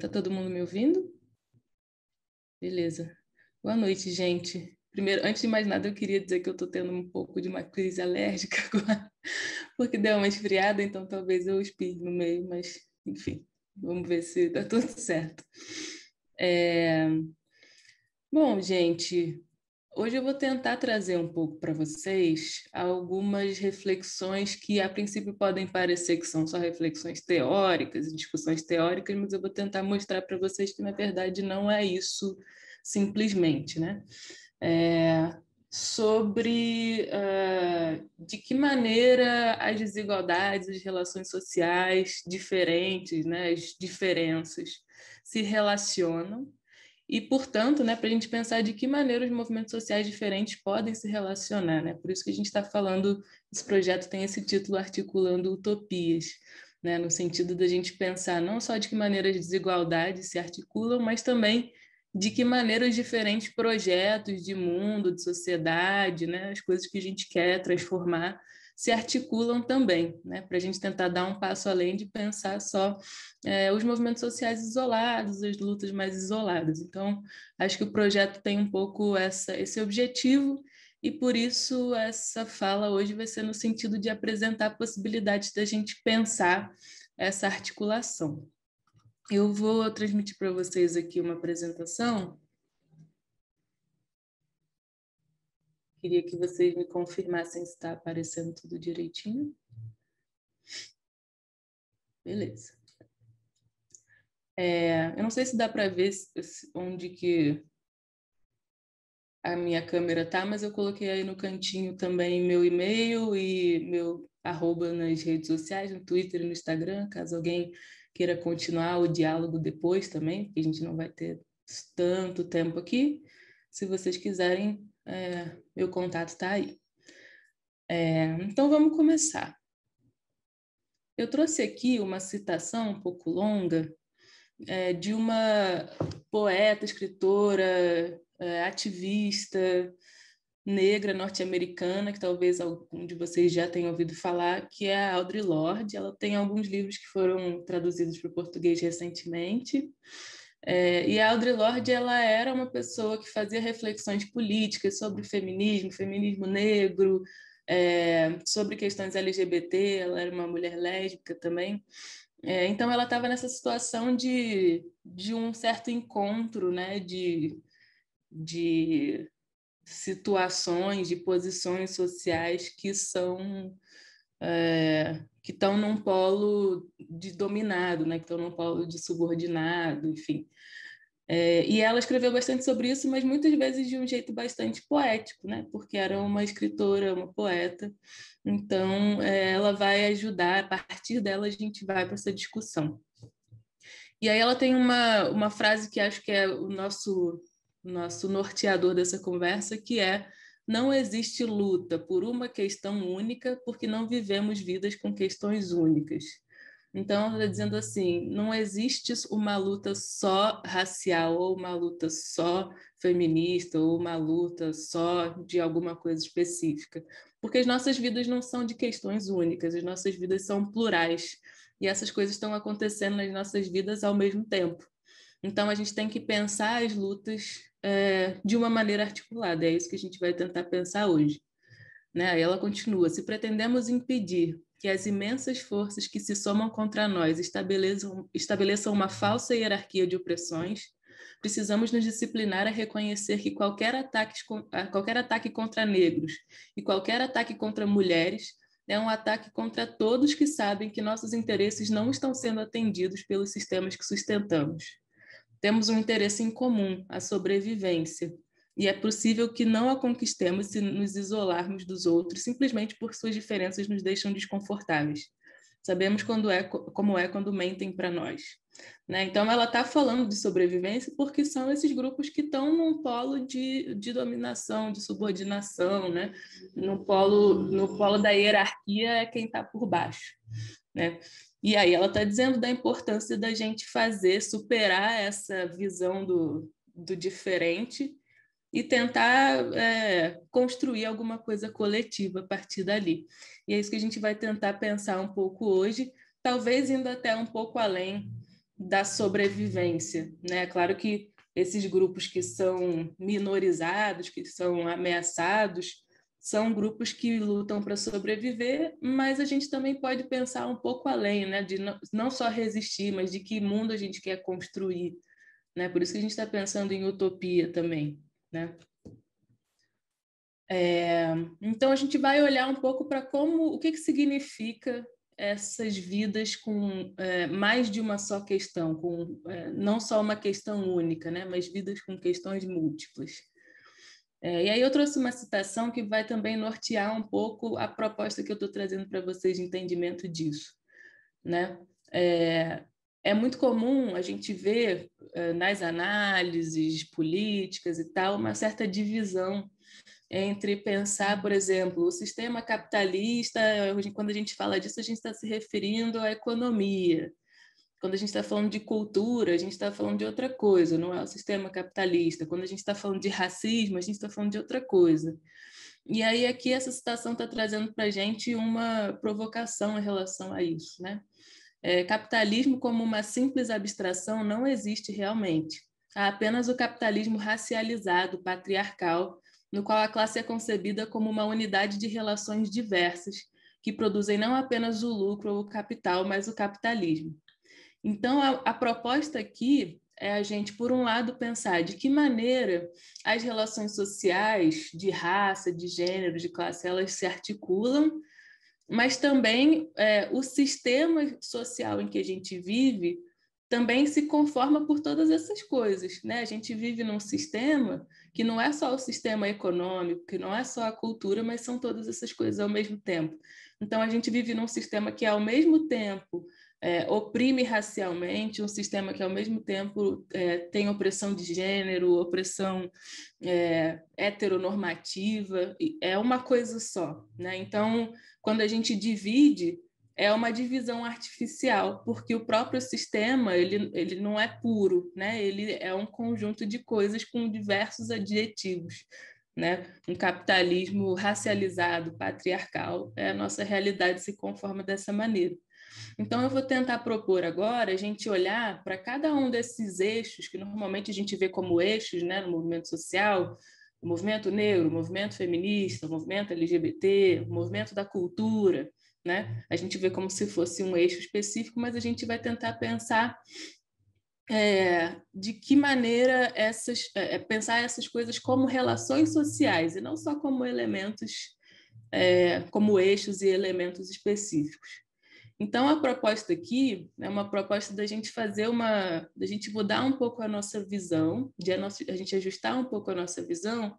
Tá todo mundo me ouvindo? Beleza. Boa noite, gente. Primeiro, antes de mais nada, eu queria dizer que eu estou tendo um pouco de uma crise alérgica agora, porque deu uma esfriada, então talvez eu espirre no meio, mas enfim, vamos ver se dá tudo certo. É... Bom, gente, Hoje eu vou tentar trazer um pouco para vocês algumas reflexões que, a princípio, podem parecer que são só reflexões teóricas discussões teóricas, mas eu vou tentar mostrar para vocês que, na verdade, não é isso simplesmente, né? É, sobre uh, de que maneira as desigualdades, as relações sociais diferentes, né, as diferenças se relacionam e, portanto, né, para a gente pensar de que maneira os movimentos sociais diferentes podem se relacionar. Né? Por isso que a gente está falando, esse projeto tem esse título Articulando Utopias, né? no sentido da gente pensar não só de que maneira as desigualdades se articulam, mas também de que maneira os diferentes projetos de mundo, de sociedade, né, as coisas que a gente quer transformar, se articulam também, né? para a gente tentar dar um passo além de pensar só é, os movimentos sociais isolados, as lutas mais isoladas. Então, acho que o projeto tem um pouco essa, esse objetivo e por isso essa fala hoje vai ser no sentido de apresentar possibilidades da gente pensar essa articulação. Eu vou transmitir para vocês aqui uma apresentação Queria que vocês me confirmassem se está aparecendo tudo direitinho. Beleza. É, eu não sei se dá para ver onde que a minha câmera tá, mas eu coloquei aí no cantinho também meu e-mail e meu arroba nas redes sociais, no Twitter e no Instagram, caso alguém queira continuar o diálogo depois também, porque a gente não vai ter tanto tempo aqui. Se vocês quiserem é, meu contato está aí. É, então vamos começar. Eu trouxe aqui uma citação um pouco longa é, de uma poeta, escritora, é, ativista negra norte-americana, que talvez algum de vocês já tenha ouvido falar, que é a Audre Lorde. Ela tem alguns livros que foram traduzidos para o português recentemente. É, e a Audre Lorde ela era uma pessoa que fazia reflexões políticas sobre feminismo, feminismo negro, é, sobre questões LGBT. Ela era uma mulher lésbica também. É, então ela estava nessa situação de, de um certo encontro, né, de, de situações, de posições sociais que são é, que estão num polo de dominado, né? que estão num polo de subordinado, enfim. É, e ela escreveu bastante sobre isso, mas muitas vezes de um jeito bastante poético, né? porque era uma escritora, uma poeta. Então, é, ela vai ajudar, a partir dela, a gente vai para essa discussão. E aí ela tem uma, uma frase que acho que é o nosso, nosso norteador dessa conversa, que é não existe luta por uma questão única, porque não vivemos vidas com questões únicas. Então, ela está dizendo assim: não existe uma luta só racial, ou uma luta só feminista, ou uma luta só de alguma coisa específica. Porque as nossas vidas não são de questões únicas, as nossas vidas são plurais. E essas coisas estão acontecendo nas nossas vidas ao mesmo tempo. Então, a gente tem que pensar as lutas é, de uma maneira articulada. É isso que a gente vai tentar pensar hoje. Né? Ela continua: se pretendemos impedir que as imensas forças que se somam contra nós estabeleçam, estabeleçam uma falsa hierarquia de opressões, precisamos nos disciplinar a reconhecer que qualquer ataque, qualquer ataque contra negros e qualquer ataque contra mulheres é um ataque contra todos que sabem que nossos interesses não estão sendo atendidos pelos sistemas que sustentamos. Temos um interesse em comum, a sobrevivência. E é possível que não a conquistemos se nos isolarmos dos outros simplesmente porque suas diferenças nos deixam desconfortáveis. Sabemos quando é, como é quando mentem para nós. Né? Então, ela está falando de sobrevivência porque são esses grupos que estão num polo de, de dominação, de subordinação, né? no, polo, no polo da hierarquia é quem está por baixo. Né? E aí ela está dizendo da importância da gente fazer, superar essa visão do, do diferente e tentar é, construir alguma coisa coletiva a partir dali. E é isso que a gente vai tentar pensar um pouco hoje, talvez indo até um pouco além da sobrevivência. Né? Claro que esses grupos que são minorizados, que são ameaçados, são grupos que lutam para sobreviver, mas a gente também pode pensar um pouco além, né? de não só resistir, mas de que mundo a gente quer construir. Né? Por isso que a gente está pensando em utopia também. Né? É, então a gente vai olhar um pouco para como o que, que significa essas vidas com é, mais de uma só questão, com é, não só uma questão única, né? mas vidas com questões múltiplas. É, e aí eu trouxe uma citação que vai também nortear um pouco a proposta que eu estou trazendo para vocês de entendimento disso. Né? É, é muito comum a gente ver é, nas análises políticas e tal uma certa divisão entre pensar, por exemplo, o sistema capitalista, quando a gente fala disso, a gente está se referindo à economia. Quando a gente está falando de cultura, a gente está falando de outra coisa, não é o sistema capitalista. Quando a gente está falando de racismo, a gente está falando de outra coisa. E aí aqui essa citação está trazendo para a gente uma provocação em relação a isso, né? É, capitalismo como uma simples abstração não existe realmente. Há apenas o capitalismo racializado, patriarcal, no qual a classe é concebida como uma unidade de relações diversas que produzem não apenas o lucro ou o capital, mas o capitalismo. Então, a, a proposta aqui é a gente, por um lado, pensar de que maneira as relações sociais de raça, de gênero, de classe, elas se articulam, mas também é, o sistema social em que a gente vive também se conforma por todas essas coisas. Né? A gente vive num sistema que não é só o sistema econômico, que não é só a cultura, mas são todas essas coisas ao mesmo tempo. Então, a gente vive num sistema que, ao mesmo tempo, é, oprime racialmente um sistema que, ao mesmo tempo, é, tem opressão de gênero, opressão é, heteronormativa, é uma coisa só. Né? Então, quando a gente divide, é uma divisão artificial, porque o próprio sistema ele, ele não é puro, né? ele é um conjunto de coisas com diversos adjetivos. Né? Um capitalismo racializado, patriarcal, é a nossa realidade se conforma dessa maneira. Então, eu vou tentar propor agora a gente olhar para cada um desses eixos, que normalmente a gente vê como eixos né, no movimento social, o movimento negro, o movimento feminista, o movimento LGBT, o movimento da cultura. Né? A gente vê como se fosse um eixo específico, mas a gente vai tentar pensar é, de que maneira essas, é, é pensar essas coisas como relações sociais e não só como elementos, é, como eixos e elementos específicos. Então, a proposta aqui é uma proposta da gente fazer uma. da gente mudar um pouco a nossa visão, de a, nossa, a gente ajustar um pouco a nossa visão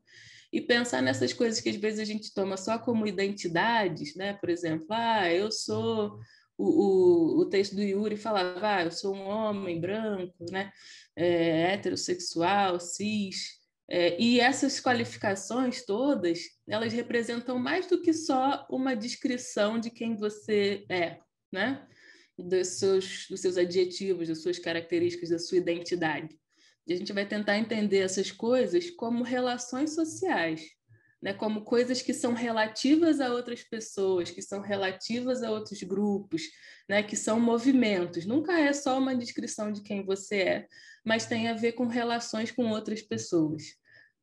e pensar nessas coisas que às vezes a gente toma só como identidades, né? Por exemplo, ah, eu sou. O, o, o texto do Yuri falava, ah, eu sou um homem branco, né? É, heterossexual, cis. É, e essas qualificações todas, elas representam mais do que só uma descrição de quem você é, né? Dos seus, dos seus adjetivos, das suas características, da sua identidade. E a gente vai tentar entender essas coisas como relações sociais, né? como coisas que são relativas a outras pessoas, que são relativas a outros grupos, né? que são movimentos. Nunca é só uma descrição de quem você é, mas tem a ver com relações com outras pessoas.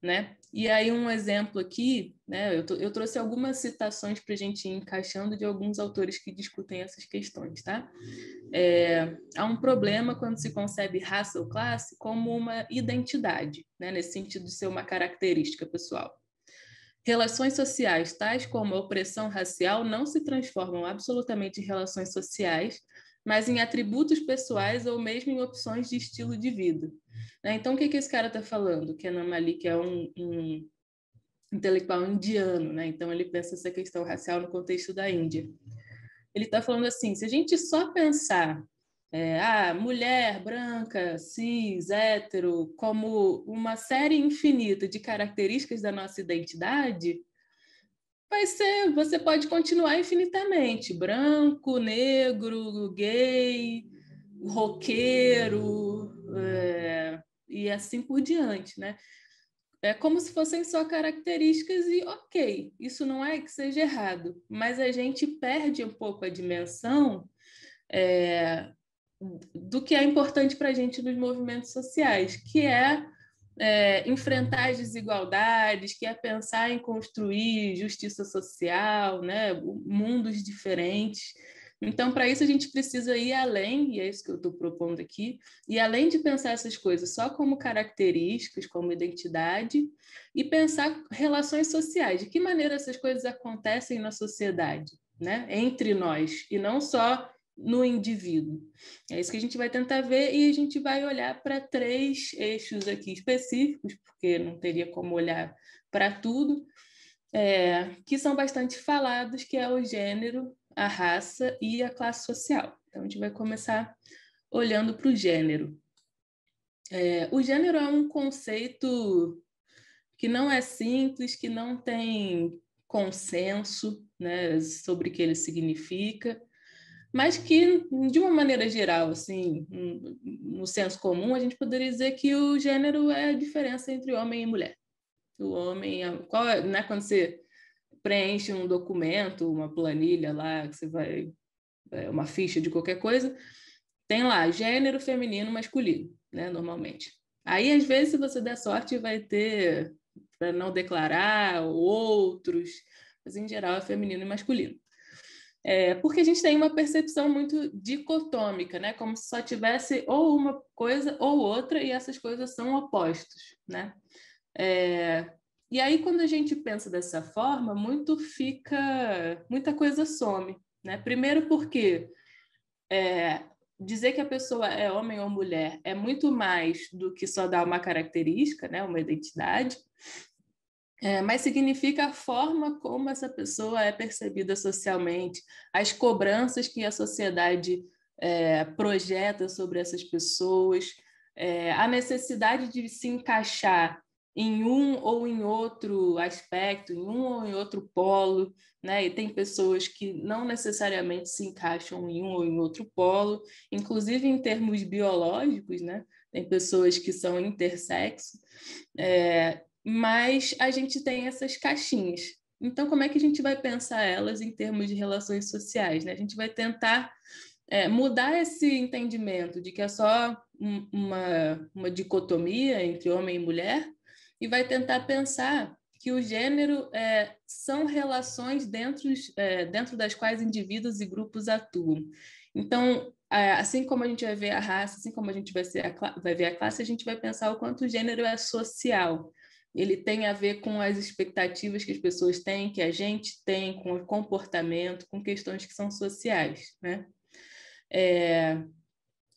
Né? E aí um exemplo aqui, né, eu, eu trouxe algumas citações para a gente ir encaixando de alguns autores que discutem essas questões, tá? É, há um problema quando se concebe raça ou classe como uma identidade, né, nesse sentido de ser uma característica pessoal. Relações sociais, tais como a opressão racial, não se transformam absolutamente em relações sociais, mas em atributos pessoais ou mesmo em opções de estilo de vida. Né? Então, o que, que esse cara está falando? Que Ana é Malik é um, um intelectual indiano, né? Então ele pensa essa questão racial no contexto da Índia. Ele está falando assim: se a gente só pensar é, ah, mulher branca, cis, hétero, como uma série infinita de características da nossa identidade, vai ser, você pode continuar infinitamente, branco, negro, gay, roqueiro, é, e assim por diante, né? É como se fossem só características e ok, isso não é que seja errado, mas a gente perde um pouco a dimensão é, do que é importante para a gente nos movimentos sociais, que é, é enfrentar as desigualdades, que é pensar em construir justiça social, né, mundos diferentes. Então, para isso, a gente precisa ir além, e é isso que eu estou propondo aqui, e além de pensar essas coisas só como características, como identidade, e pensar relações sociais, de que maneira essas coisas acontecem na sociedade, né? entre nós, e não só no indivíduo. É isso que a gente vai tentar ver e a gente vai olhar para três eixos aqui específicos, porque não teria como olhar para tudo, é, que são bastante falados, que é o gênero, a raça e a classe social. Então, a gente vai começar olhando para o gênero. É, o gênero é um conceito que não é simples, que não tem consenso né, sobre o que ele significa, mas que, de uma maneira geral, assim, no senso comum, a gente poderia dizer que o gênero é a diferença entre homem e mulher. O homem, é, qual é, né, quando você preenche um documento, uma planilha lá, que você vai, é, uma ficha de qualquer coisa, tem lá gênero feminino masculino, né, normalmente. Aí, às vezes, se você der sorte, vai ter para não declarar outros, mas em geral é feminino e masculino. É, porque a gente tem uma percepção muito dicotômica, né? Como se só tivesse ou uma coisa ou outra e essas coisas são opostos, né? É, e aí, quando a gente pensa dessa forma, muito fica, muita coisa some, né? Primeiro porque é, dizer que a pessoa é homem ou mulher é muito mais do que só dar uma característica, né? Uma identidade. É, mas significa a forma como essa pessoa é percebida socialmente, as cobranças que a sociedade é, projeta sobre essas pessoas, é, a necessidade de se encaixar em um ou em outro aspecto, em um ou em outro polo, né? E tem pessoas que não necessariamente se encaixam em um ou em outro polo, inclusive em termos biológicos, né? Tem pessoas que são intersexo, é, mas a gente tem essas caixinhas. Então, como é que a gente vai pensar elas em termos de relações sociais? Né? A gente vai tentar é, mudar esse entendimento de que é só uma, uma dicotomia entre homem e mulher, e vai tentar pensar que o gênero é, são relações dentro, é, dentro das quais indivíduos e grupos atuam. Então, assim como a gente vai ver a raça, assim como a gente vai, a vai ver a classe, a gente vai pensar o quanto o gênero é social. Ele tem a ver com as expectativas que as pessoas têm, que a gente tem, com o comportamento, com questões que são sociais, né? É,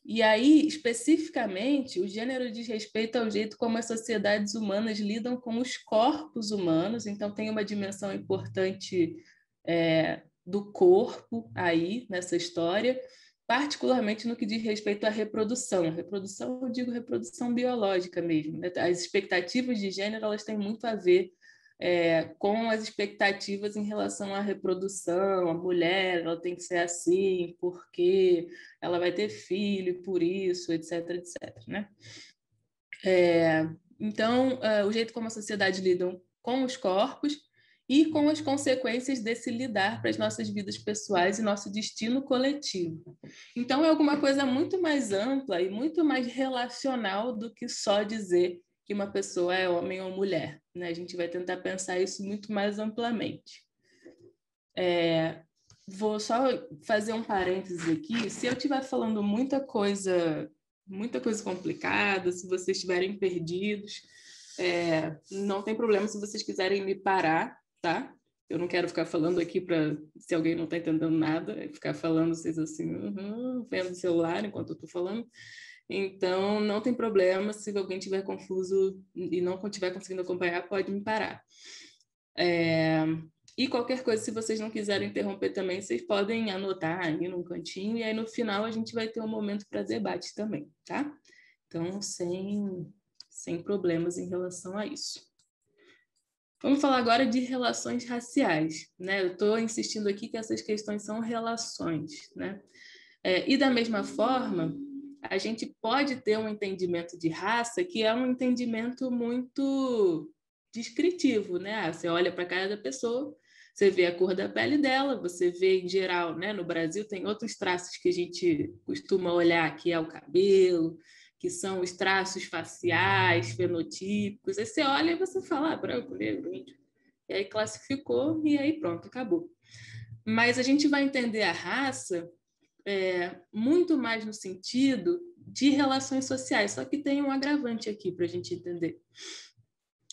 e aí, especificamente, o gênero diz respeito ao jeito como as sociedades humanas lidam com os corpos humanos, então tem uma dimensão importante é, do corpo aí nessa história, particularmente no que diz respeito à reprodução. reprodução, eu digo reprodução biológica mesmo. Né? As expectativas de gênero elas têm muito a ver é, com as expectativas em relação à reprodução, a mulher, ela tem que ser assim, porque ela vai ter filho por isso, etc, etc, né? É, então, é, o jeito como a sociedade lida com os corpos e com as consequências desse lidar para as nossas vidas pessoais e nosso destino coletivo. Então, é alguma coisa muito mais ampla e muito mais relacional do que só dizer que uma pessoa é homem ou mulher. Né? A gente vai tentar pensar isso muito mais amplamente. É, vou só fazer um parênteses aqui. Se eu estiver falando muita coisa, muita coisa complicada, se vocês estiverem perdidos, é, não tem problema se vocês quiserem me parar, tá? Eu não quero ficar falando aqui para se alguém não está entendendo nada, ficar falando vocês assim, uhum, vendo o celular enquanto eu estou falando. Então, não tem problema se alguém tiver confuso e não estiver conseguindo acompanhar, pode me parar. É... E qualquer coisa, se vocês não quiserem interromper também, vocês podem anotar aí num cantinho, e aí no final a gente vai ter um momento para debate também, tá? Então, sem, sem problemas em relação a isso. Vamos falar agora de relações raciais, né? Eu estou insistindo aqui que essas questões são relações, né? É, e da mesma forma, a gente pode ter um entendimento de raça que é um entendimento muito descritivo, né? Ah, você olha para a cara da pessoa, você vê a cor da pele dela, você vê em geral, né? No Brasil tem outros traços que a gente costuma olhar, que é o cabelo, que são os traços faciais, fenotípicos. Aí você olha e você fala ah, branco, negro, índio. E aí classificou e aí pronto, acabou. Mas a gente vai entender a raça é, muito mais no sentido de relações sociais, só que tem um agravante aqui para a gente entender.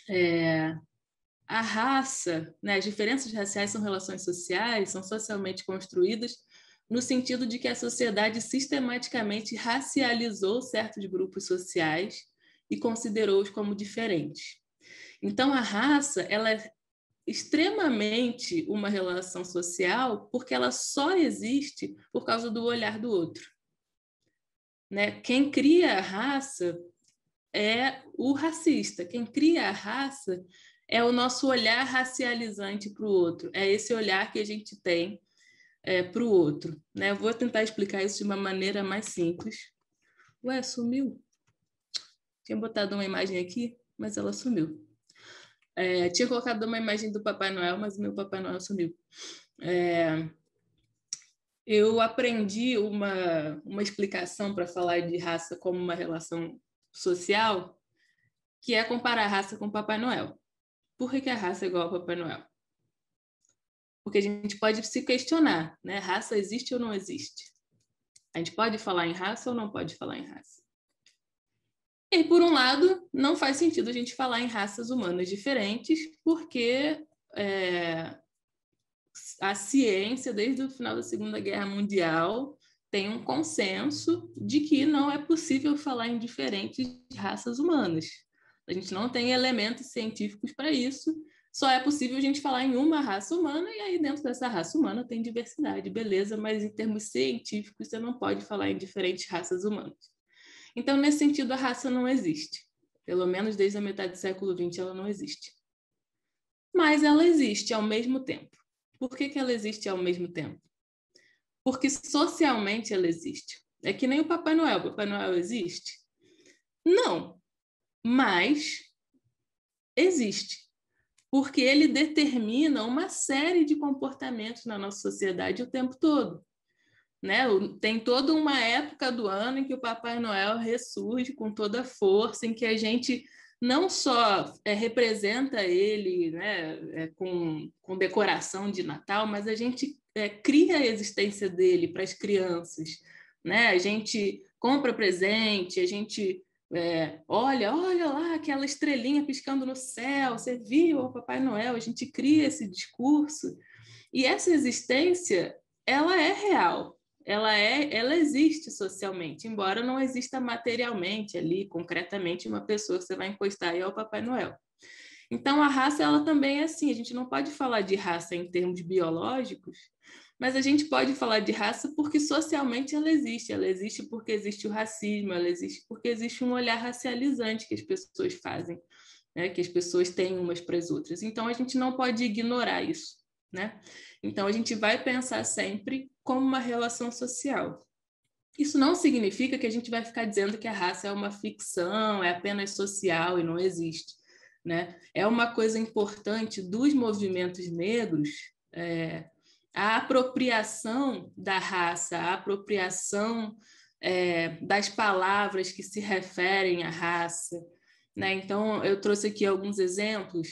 É, a raça, né, as diferenças raciais são relações sociais, são socialmente construídas, no sentido de que a sociedade sistematicamente racializou certos grupos sociais e considerou-os como diferentes. Então, a raça ela é extremamente uma relação social porque ela só existe por causa do olhar do outro. Né? Quem cria a raça é o racista, quem cria a raça é o nosso olhar racializante para o outro, é esse olhar que a gente tem é, para o outro. Né? Vou tentar explicar isso de uma maneira mais simples. Ué, sumiu? Tinha botado uma imagem aqui, mas ela sumiu. É, tinha colocado uma imagem do Papai Noel, mas o meu Papai Noel sumiu. É, eu aprendi uma, uma explicação para falar de raça como uma relação social, que é comparar a raça com Papai Noel. Por que, que a raça é igual ao Papai Noel? Porque a gente pode se questionar, né? Raça existe ou não existe? A gente pode falar em raça ou não pode falar em raça? E por um lado, não faz sentido a gente falar em raças humanas diferentes, porque é, a ciência, desde o final da Segunda Guerra Mundial, tem um consenso de que não é possível falar em diferentes raças humanas. A gente não tem elementos científicos para isso, só é possível a gente falar em uma raça humana, e aí dentro dessa raça humana tem diversidade, beleza, mas em termos científicos você não pode falar em diferentes raças humanas. Então, nesse sentido, a raça não existe. Pelo menos desde a metade do século XX ela não existe. Mas ela existe ao mesmo tempo. Por que, que ela existe ao mesmo tempo? Porque socialmente ela existe. É que nem o Papai Noel. O Papai Noel existe? Não. Mas existe. Porque ele determina uma série de comportamentos na nossa sociedade o tempo todo. Né? Tem toda uma época do ano em que o Papai Noel ressurge com toda a força, em que a gente não só é, representa ele né, é, com, com decoração de Natal, mas a gente é, cria a existência dele para as crianças. Né? A gente compra presente, a gente é, olha, olha lá aquela estrelinha piscando no céu, você viu o Papai Noel, a gente cria esse discurso. E essa existência, ela é real, ela é, ela existe socialmente, embora não exista materialmente ali, concretamente, uma pessoa que você vai encostar e é o Papai Noel. Então a raça ela também é assim, a gente não pode falar de raça em termos biológicos, mas a gente pode falar de raça porque socialmente ela existe, ela existe porque existe o racismo, ela existe porque existe um olhar racializante que as pessoas fazem, né? que as pessoas têm umas para as outras. Então a gente não pode ignorar isso, né? Então a gente vai pensar sempre como uma relação social. Isso não significa que a gente vai ficar dizendo que a raça é uma ficção, é apenas social e não existe. Né? É uma coisa importante dos movimentos negros é, a apropriação da raça, a apropriação é, das palavras que se referem à raça. Né? Então, eu trouxe aqui alguns exemplos.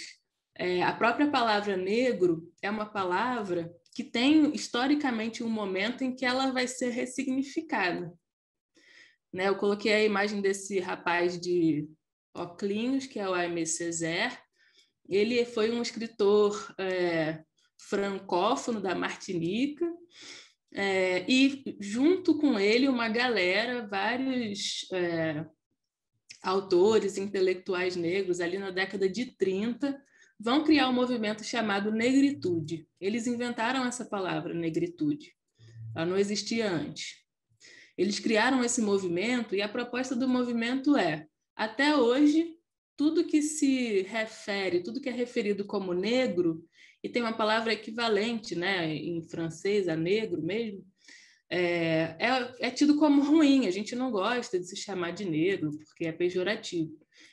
É, a própria palavra negro é uma palavra que tem historicamente um momento em que ela vai ser ressignificada. Né? Eu coloquei a imagem desse rapaz de Oclinhos, que é o Aimé Césaire. Ele foi um escritor é, francófono da Martinica, é, e junto com ele uma galera, vários é, autores intelectuais negros ali na década de 30, vão criar um movimento chamado negritude. Eles inventaram essa palavra, negritude. Ela não existia antes. Eles criaram esse movimento e a proposta do movimento é: até hoje, tudo que se refere, tudo que é referido como negro, e tem uma palavra equivalente né, em francês a negro mesmo, é, é, é tido como ruim, a gente não gosta de se chamar de negro porque é pejorativo.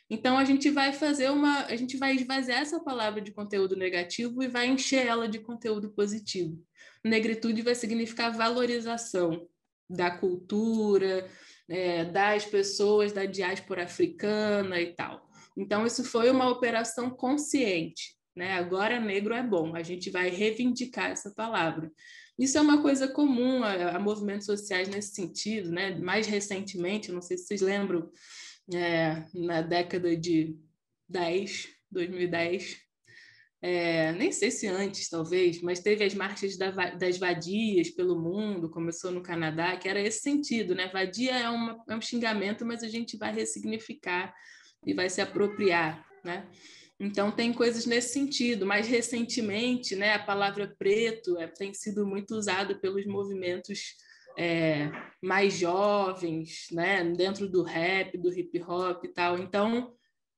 Então a gente vai fazer uma, a gente vai esvaziar essa palavra de conteúdo negativo e vai encher ela de conteúdo positivo. Negritude vai significar valorização da cultura, é, das pessoas da diáspora africana e tal. Então isso foi uma operação consciente, né? Agora negro é bom, a gente vai reivindicar essa palavra. Isso é uma coisa comum a, a movimentos sociais nesse sentido, né? Mais recentemente, não sei se vocês lembram, é, na década de 10, 2010, é, nem sei se antes, talvez, mas teve as marchas da, das vadias pelo mundo, começou no Canadá, que era esse sentido, né? Vadia é, uma, é um xingamento, mas a gente vai ressignificar e vai se apropriar, né? Então, tem coisas nesse sentido. Mais recentemente, né, a palavra preto é, tem sido muito usada pelos movimentos é, mais jovens, né, dentro do rap, do hip hop e tal. Então,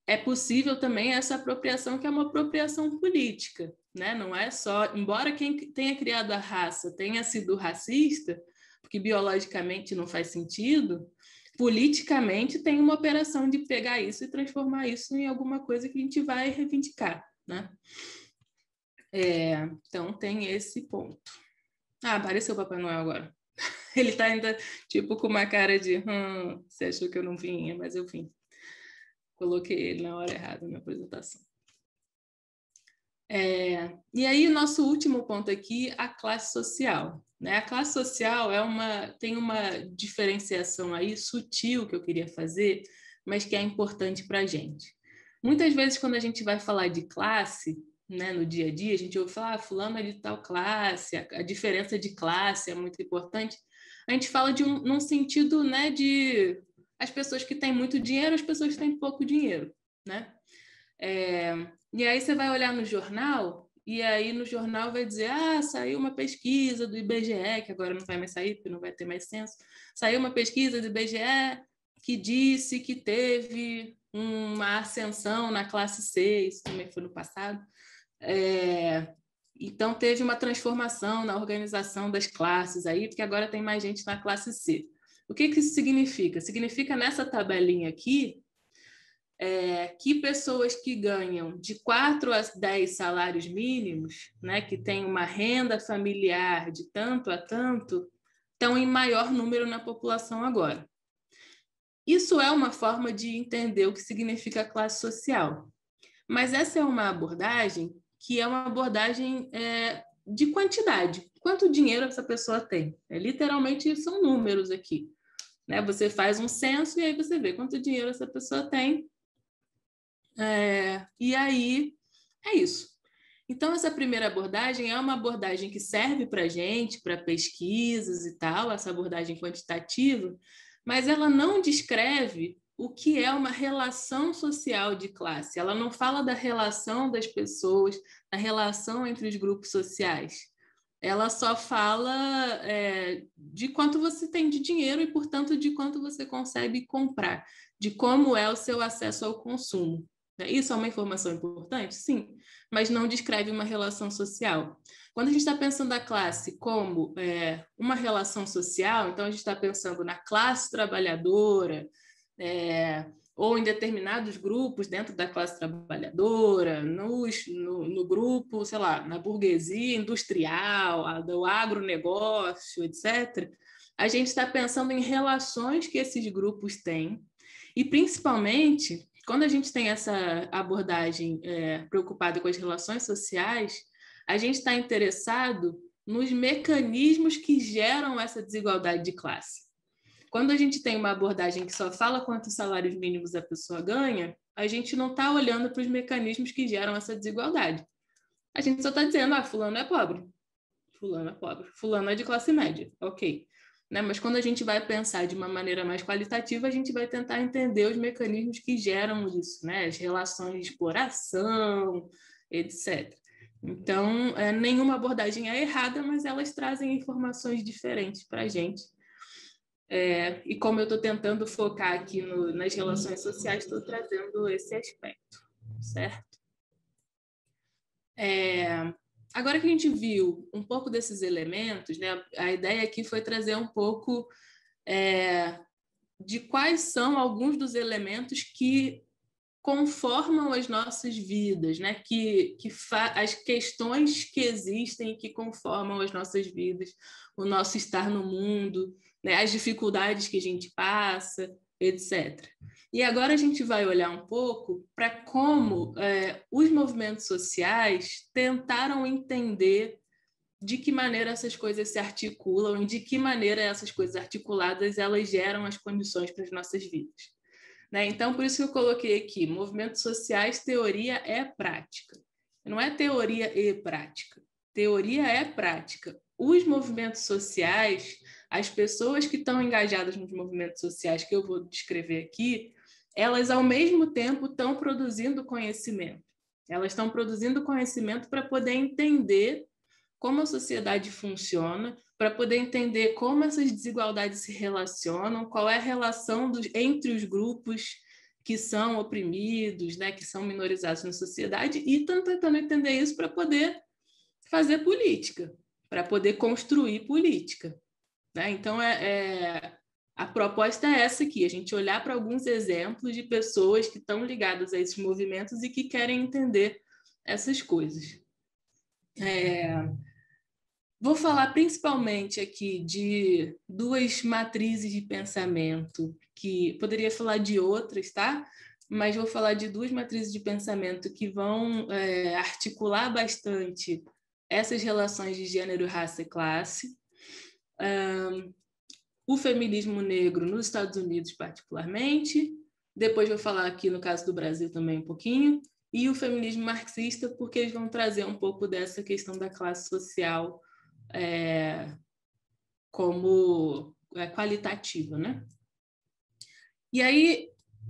é possível também essa apropriação, que é uma apropriação política. Né? Não é só. Embora quem tenha criado a raça tenha sido racista, porque biologicamente não faz sentido, politicamente tem uma operação de pegar isso e transformar isso em alguma coisa que a gente vai reivindicar, né? É, então tem esse ponto. Ah, apareceu o Papai Noel agora. Ele tá ainda tipo com uma cara de hum, você achou que eu não vinha, mas eu vim. Coloquei ele na hora errada na apresentação. É, e aí, nosso último ponto aqui, a classe social. Né? A classe social é uma, tem uma diferenciação aí sutil que eu queria fazer, mas que é importante para a gente. Muitas vezes, quando a gente vai falar de classe, né, no dia a dia, a gente ouve falar, ah, fulano é de tal classe, a, diferença de classe é muito importante. A gente fala de um num sentido né, de as pessoas que têm muito dinheiro, as pessoas que têm pouco dinheiro. Né? É, e aí você vai olhar no jornal, e aí no jornal vai dizer: ah, saiu uma pesquisa do IBGE, que agora não vai mais sair, porque não vai ter mais censo. Saiu uma pesquisa do IBGE que disse que teve uma ascensão na classe C, isso também foi no passado. É, então teve uma transformação na organização das classes aí, porque agora tem mais gente na classe C. O que, que isso significa? Significa nessa tabelinha aqui é, que pessoas que ganham de 4 a 10 salários mínimos, né, que têm uma renda familiar de tanto a tanto, estão em maior número na população agora. Isso é uma forma de entender o que significa classe social. Mas essa é uma abordagem que é uma abordagem é, de quantidade. Quanto dinheiro essa pessoa tem? É, literalmente são números aqui. Né? Você faz um censo e aí você vê quanto dinheiro essa pessoa tem é, e aí é isso. Então, essa primeira abordagem é uma abordagem que serve para gente, para pesquisas e tal, essa abordagem quantitativa, mas ela não descreve o que é uma relação social de classe. Ela não fala da relação das pessoas, da relação entre os grupos sociais. Ela só fala é, de quanto você tem de dinheiro e, portanto, de quanto você consegue comprar, de como é o seu acesso ao consumo. Né? Isso é uma informação importante? Sim, mas não descreve uma relação social. Quando a gente está pensando a classe como é, uma relação social, então a gente está pensando na classe trabalhadora, é, ou em determinados grupos dentro da classe trabalhadora, nos, no, no, grupo, sei lá, na burguesia industrial, do agronegócio, etc., a gente está pensando em relações que esses grupos têm e, principalmente, quando a gente tem essa abordagem é, preocupada com as relações sociais, a gente está interessado nos mecanismos que geram essa desigualdade de classe. Quando a gente tem uma abordagem que só fala quantos salários mínimos a pessoa ganha, a gente não está olhando para os mecanismos que geram essa desigualdade. A gente só está dizendo, ah, fulano é pobre, fulano é pobre, fulano é de classe média, ok. Né? Mas quando a gente vai pensar de uma maneira mais qualitativa, a gente vai tentar entender os mecanismos que geram isso, né? as relações de exploração, etc. Então, é, nenhuma abordagem é errada, mas elas trazem informações diferentes para a gente. É, e como eu estou tentando focar aqui no, nas relações sociais, estou trazendo esse aspecto, certo? É, agora que a gente viu um pouco desses elementos, né, a ideia aqui foi trazer um pouco é, de quais são alguns dos elementos que conformam as nossas vidas, né? que, que as questões que existem que conformam as nossas vidas, o nosso estar no mundo, né? as dificuldades que a gente passa, etc. E agora a gente vai olhar um pouco para como é, os movimentos sociais tentaram entender de que maneira essas coisas se articulam e de que maneira essas coisas articuladas elas geram as condições para as nossas vidas. Né? Então, por isso que eu coloquei aqui, movimentos sociais, teoria é prática. Não é teoria e prática. Teoria é prática. Os movimentos sociais as pessoas que estão engajadas nos movimentos sociais que eu vou descrever aqui, elas ao mesmo tempo estão produzindo conhecimento. Elas estão produzindo conhecimento para poder entender como a sociedade funciona, para poder entender como essas desigualdades se relacionam, qual é a relação dos, entre os grupos que são oprimidos, né, que são minorizados na sociedade, e estão tentando entender isso para poder fazer política, para poder construir política. Né? Então, é, é, a proposta é essa aqui: a gente olhar para alguns exemplos de pessoas que estão ligadas a esses movimentos e que querem entender essas coisas. É, vou falar principalmente aqui de duas matrizes de pensamento, que poderia falar de outras, tá? Mas vou falar de duas matrizes de pensamento que vão é, articular bastante essas relações de gênero, raça e classe um, o feminismo negro nos Estados Unidos, particularmente. Depois vou falar aqui no caso do Brasil também um pouquinho. E o feminismo marxista, porque eles vão trazer um pouco dessa questão da classe social é, como é, qualitativa, né? E aí,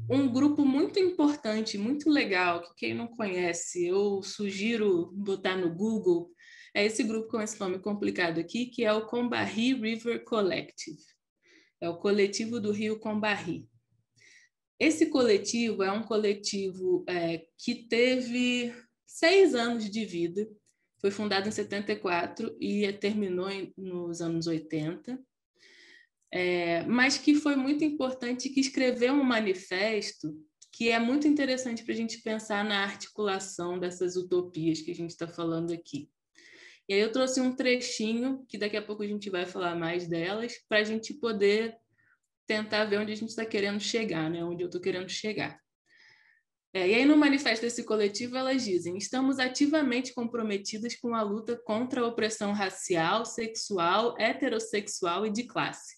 um grupo muito importante, muito legal, que quem não conhece, eu sugiro botar no Google, é esse grupo com esse nome complicado aqui, que é o Combarri River Collective. É o coletivo do Rio Combarri. Esse coletivo é um coletivo é, que teve seis anos de vida, foi fundado em 74 e é, terminou em, nos anos 80, é, mas que foi muito importante que escreveu um manifesto que é muito interessante para a gente pensar na articulação dessas utopias que a gente está falando aqui. E aí eu trouxe um trechinho, que daqui a pouco a gente vai falar mais delas, para a gente poder tentar ver onde a gente está querendo chegar, né? onde eu estou querendo chegar. É, e aí, no manifesto desse coletivo, elas dizem: estamos ativamente comprometidas com a luta contra a opressão racial, sexual, heterossexual e de classe.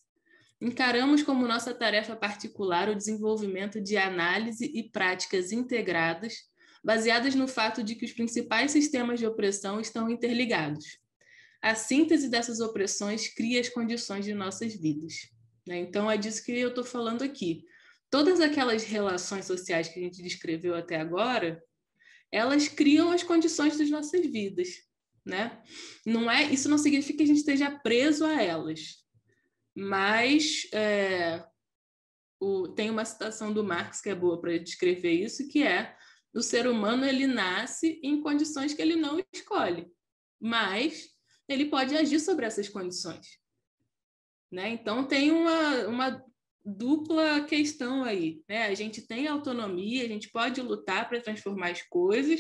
Encaramos como nossa tarefa particular o desenvolvimento de análise e práticas integradas baseadas no fato de que os principais sistemas de opressão estão interligados. A síntese dessas opressões cria as condições de nossas vidas. Né? Então, é disso que eu estou falando aqui. Todas aquelas relações sociais que a gente descreveu até agora, elas criam as condições das nossas vidas. Né? Não é, isso não significa que a gente esteja preso a elas, mas é, o, tem uma citação do Marx que é boa para descrever isso, que é o ser humano ele nasce em condições que ele não escolhe, mas ele pode agir sobre essas condições. Né? Então tem uma, uma dupla questão aí. Né? A gente tem autonomia, a gente pode lutar para transformar as coisas,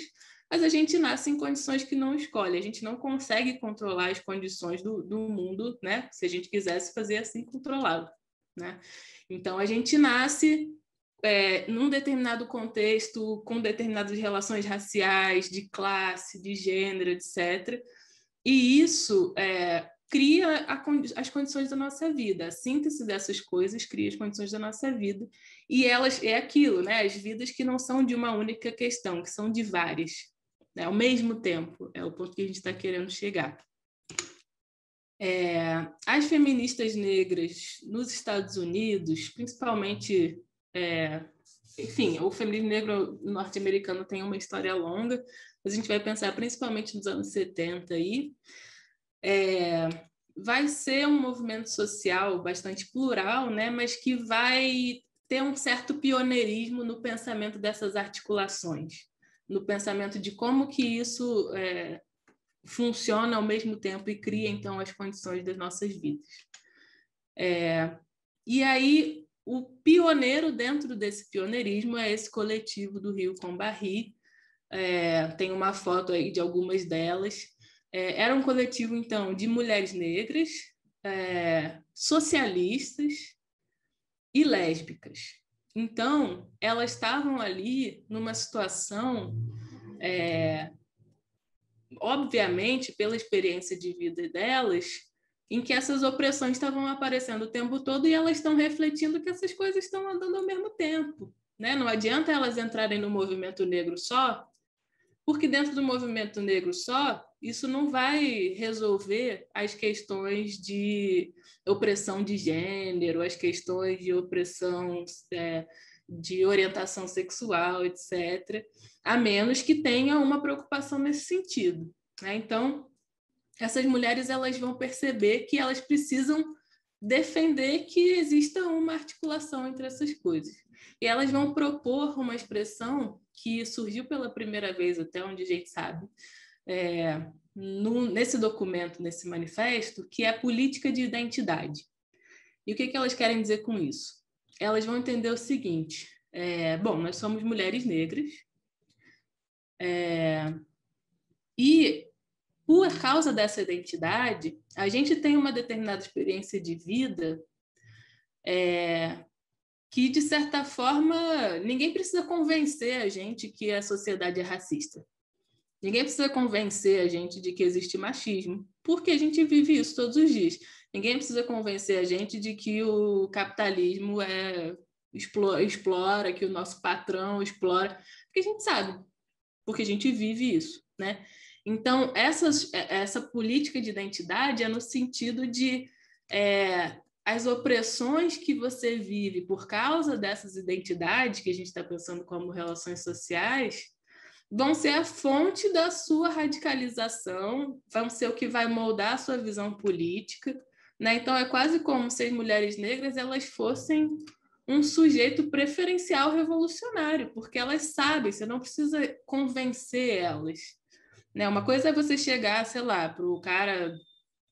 mas a gente nasce em condições que não escolhe, a gente não consegue controlar as condições do, do mundo, né? se a gente quisesse fazer assim, controlá-lo. Né? Então a gente nasce é, num determinado contexto, com determinadas relações raciais, de classe, de gênero, etc. E isso é, cria a, as condições da nossa vida. A síntese dessas coisas cria as condições da nossa vida. E elas é aquilo, né? As vidas que não são de uma única questão, que são de várias, né? ao mesmo tempo. É o ponto que a gente está querendo chegar. É, as feministas negras nos Estados Unidos, principalmente é, enfim, o feminismo negro norte-americano tem uma história longa, mas a gente vai pensar principalmente nos anos 70 aí. É, vai ser um movimento social bastante plural, né, mas que vai ter um certo pioneirismo no pensamento dessas articulações, no pensamento de como que isso é, funciona ao mesmo tempo e cria, então, as condições das nossas vidas. É, e aí, o pioneiro dentro desse pioneirismo é esse coletivo do Rio com Barri. É, tem uma foto aí de algumas delas. É, era um coletivo, então, de mulheres negras, é, socialistas e lésbicas. Então, elas estavam ali numa situação, é, obviamente, pela experiência de vida delas, em que essas opressões estavam aparecendo o tempo todo e elas estão refletindo que essas coisas estão andando ao mesmo tempo. Né? Não adianta elas entrarem no movimento negro só, porque dentro do movimento negro só, isso não vai resolver as questões de opressão de gênero, as questões de opressão é, de orientação sexual, etc., a menos que tenha uma preocupação nesse sentido. Né? Então, essas mulheres elas vão perceber que elas precisam defender que exista uma articulação entre essas coisas. E elas vão propor uma expressão que surgiu pela primeira vez, até onde a gente sabe, é, no, nesse documento, nesse manifesto, que é a política de identidade. E o que, que elas querem dizer com isso? Elas vão entender o seguinte: é, bom, nós somos mulheres negras, é, e por causa dessa identidade, a gente tem uma determinada experiência de vida é, que, de certa forma, ninguém precisa convencer a gente que a sociedade é racista. Ninguém precisa convencer a gente de que existe machismo, porque a gente vive isso todos os dias. Ninguém precisa convencer a gente de que o capitalismo é explora, explora que o nosso patrão explora, porque a gente sabe, porque a gente vive isso, né? Então, essas, é, essa política de identidade é no sentido de é, as opressões que você vive por causa dessas identidades, que a gente está pensando como relações sociais, vão ser a fonte da sua radicalização, vão ser o que vai moldar a sua visão política. Né? Então, é quase como se as mulheres negras elas fossem um sujeito preferencial revolucionário, porque elas sabem, você não precisa convencer elas. Né? Uma uhum. coisa é você chegar, sei lá, para o cara,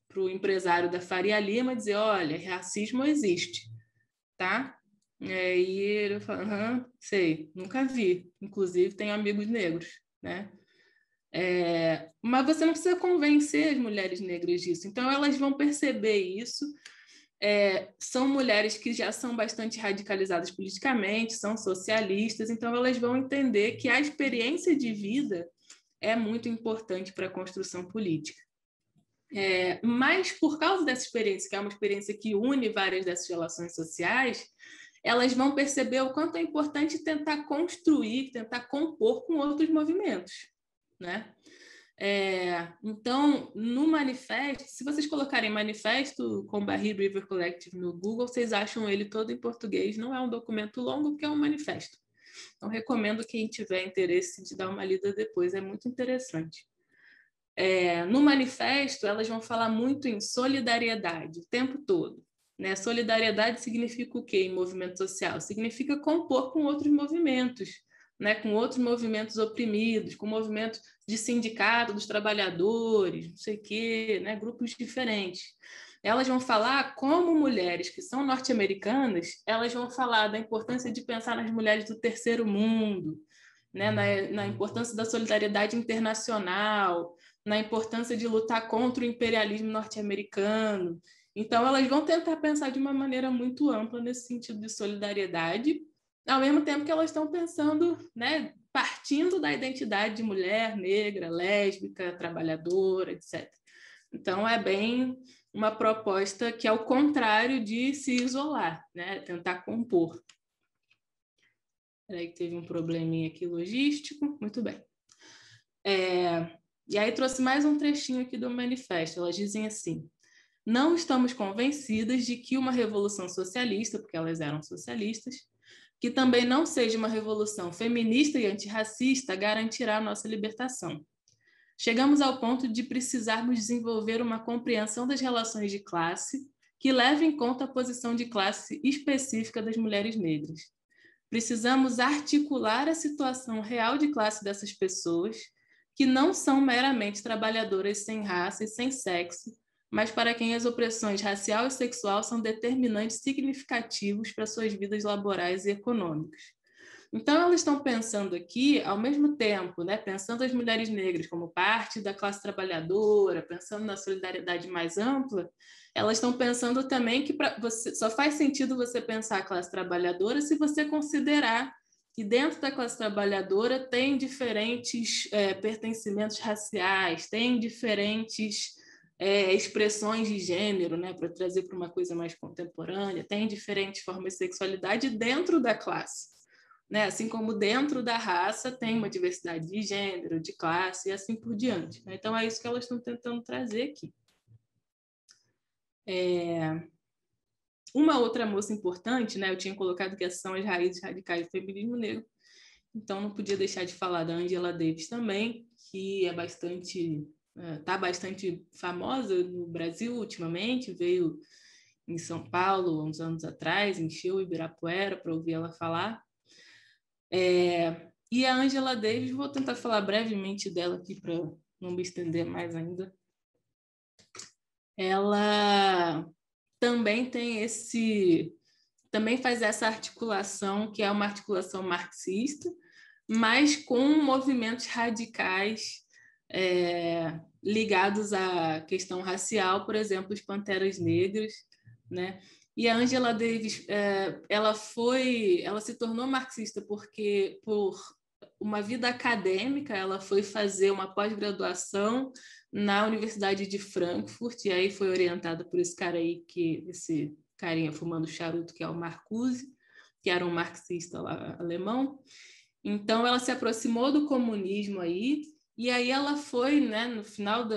para o empresário da Faria Lima dizer, olha, racismo existe, tá? E aí ele fala, aham, sei, nunca vi. Inclusive tenho amigos negros, né? É, mas você não precisa convencer as mulheres negras disso. Então elas vão perceber isso. É, são mulheres que já são bastante radicalizadas politicamente, são socialistas, então elas vão entender que a experiência de vida é muito importante para a construção política. É, mas, por causa dessa experiência, que é uma experiência que une várias dessas relações sociais, elas vão perceber o quanto é importante tentar construir, tentar compor com outros movimentos. Né? É, então, no manifesto, se vocês colocarem manifesto com Barry River Collective no Google, vocês acham ele todo em português. Não é um documento longo, porque é um manifesto. Então, recomendo quem tiver interesse de dar uma lida depois, é muito interessante. É, no manifesto, elas vão falar muito em solidariedade o tempo todo. Né? Solidariedade significa o quê em movimento social? Significa compor com outros movimentos, né? com outros movimentos oprimidos, com movimentos de sindicato dos trabalhadores, não sei o quê, né? grupos diferentes elas vão falar como mulheres que são norte-americanas, elas vão falar da importância de pensar nas mulheres do terceiro mundo, né? na, na uhum. importância da solidariedade internacional, na importância de lutar contra o imperialismo norte-americano. Então, elas vão tentar pensar de uma maneira muito ampla nesse sentido de solidariedade, ao mesmo tempo que elas estão pensando, né, partindo da identidade de mulher negra, lésbica, trabalhadora, etc. Então, é bem uma proposta que é o contrário de se isolar, né? tentar compor. Peraí que teve um probleminha aqui logístico, muito bem. É, e aí trouxe mais um trechinho aqui do manifesto, elas dizem assim, não estamos convencidas de que uma revolução socialista, porque elas eram socialistas, que também não seja uma revolução feminista e antirracista, garantirá a nossa libertação chegamos ao ponto de precisarmos desenvolver uma compreensão das relações de classe que leve em conta a posição de classe específica das mulheres negras. Precisamos articular a situação real de classe dessas pessoas, que não são meramente trabalhadoras sem raça e sem sexo, mas para quem as opressões racial e sexual são determinantes significativos para suas vidas laborais e econômicas. Então, elas estão pensando aqui, ao mesmo tempo, né, pensando as mulheres negras como parte da classe trabalhadora, pensando na solidariedade mais ampla, elas estão pensando também que você, só faz sentido você pensar a classe trabalhadora se você considerar que dentro da classe trabalhadora tem diferentes é, pertencimentos raciais, tem diferentes é, expressões de gênero, né, para trazer para uma coisa mais contemporânea, tem diferentes formas de sexualidade dentro da classe né? Assim como dentro da raça tem uma diversidade de gênero, de classe e assim por diante. Né? Então é isso que elas estão tentando trazer aqui. É... Uma outra moça importante, né? Eu tinha colocado que essas são as raízes radicais do feminismo negro. Então não podia deixar de falar da Angela Davis também, que é bastante está é, bastante famosa no Brasil ultimamente, veio em São Paulo uns anos atrás, encheu o Ibirapuera para ouvir ela falar. É, e a Angela Davis, vou tentar falar brevemente dela aqui para não me estender mais ainda. Ela também tem esse também faz essa articulação que é uma articulação marxista, mas com movimentos radicais é, ligados à questão racial, por exemplo, os Panteras Negras, né? E a Angela Davis, é, ela foi, ela se tornou marxista porque por uma vida acadêmica, ela foi fazer uma pós-graduação na Universidade de Frankfurt e aí foi orientada por esse cara aí que esse carinha fumando charuto que é o Marcuse, que era um marxista lá, alemão. Então ela se aproximou do comunismo aí e aí ela foi, né, no final da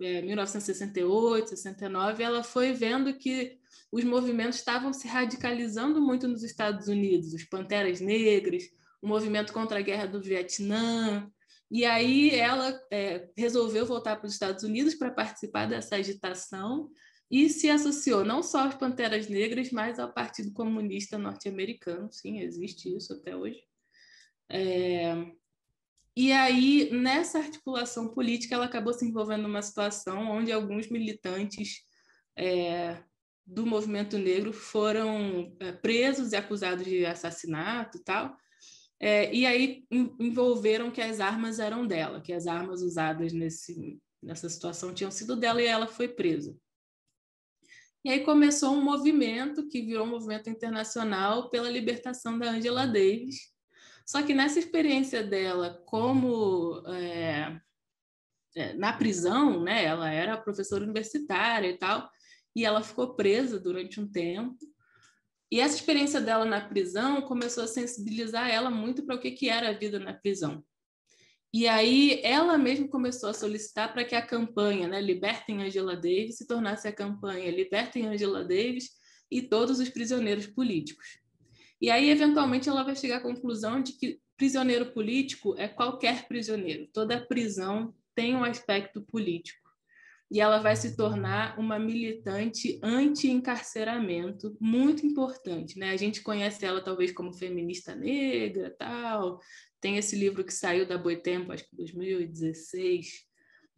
é, 1968, 69, ela foi vendo que os movimentos estavam se radicalizando muito nos Estados Unidos, os Panteras Negras, o movimento contra a guerra do Vietnã. E aí ela é, resolveu voltar para os Estados Unidos para participar dessa agitação e se associou não só às Panteras Negras, mas ao Partido Comunista Norte-Americano. Sim, existe isso até hoje. É... E aí, nessa articulação política, ela acabou se envolvendo numa situação onde alguns militantes é, do movimento negro foram eh, presos e acusados de assassinato e tal. É, e aí envolveram que as armas eram dela, que as armas usadas nesse, nessa situação tinham sido dela e ela foi presa. E aí começou um movimento que virou um movimento internacional pela libertação da Angela Davis. Só que nessa experiência dela como é, é, na prisão, né, ela era professora universitária e tal, e ela ficou presa durante um tempo. E essa experiência dela na prisão começou a sensibilizar ela muito para o que, que era a vida na prisão. E aí ela mesma começou a solicitar para que a campanha, né, Libertem Angela Davis, se tornasse a campanha Libertem Angela Davis e todos os prisioneiros políticos. E aí, eventualmente, ela vai chegar à conclusão de que prisioneiro político é qualquer prisioneiro. Toda prisão tem um aspecto político e ela vai se tornar uma militante anti-encarceramento muito importante, né? A gente conhece ela talvez como feminista negra, tal. Tem esse livro que saiu da Boitempo, acho que 2016.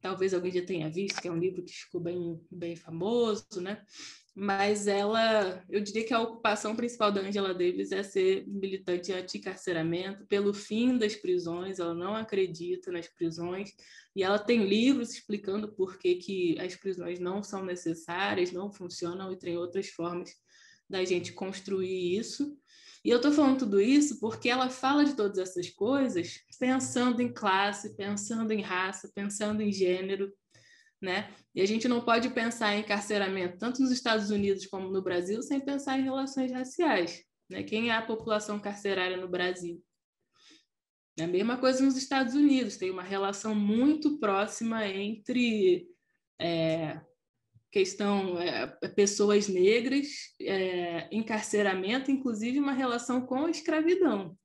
Talvez alguém já tenha visto, que é um livro que ficou bem, bem famoso, né? mas ela, eu diria que a ocupação principal da Angela Davis é ser militante anti-carceramento, pelo fim das prisões, ela não acredita nas prisões, e ela tem livros explicando por que, que as prisões não são necessárias, não funcionam, e tem outras formas da gente construir isso. E eu estou falando tudo isso porque ela fala de todas essas coisas pensando em classe, pensando em raça, pensando em gênero, né? E a gente não pode pensar em encarceramento, tanto nos Estados Unidos como no Brasil, sem pensar em relações raciais. Né? Quem é a população carcerária no Brasil? É a mesma coisa nos Estados Unidos, tem uma relação muito próxima entre é, questão é, pessoas negras, é, encarceramento, inclusive uma relação com a escravidão.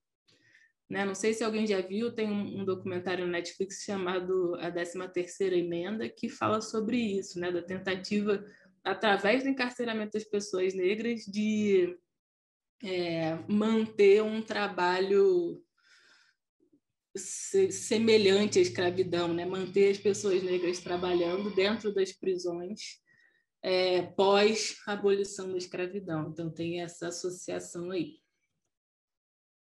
Né? Não sei se alguém já viu, tem um, um documentário no Netflix chamado A 13 Terceira Emenda, que fala sobre isso, né? da tentativa, através do encarceramento das pessoas negras, de é, manter um trabalho semelhante à escravidão, né? manter as pessoas negras trabalhando dentro das prisões é, pós abolição da escravidão. Então tem essa associação aí.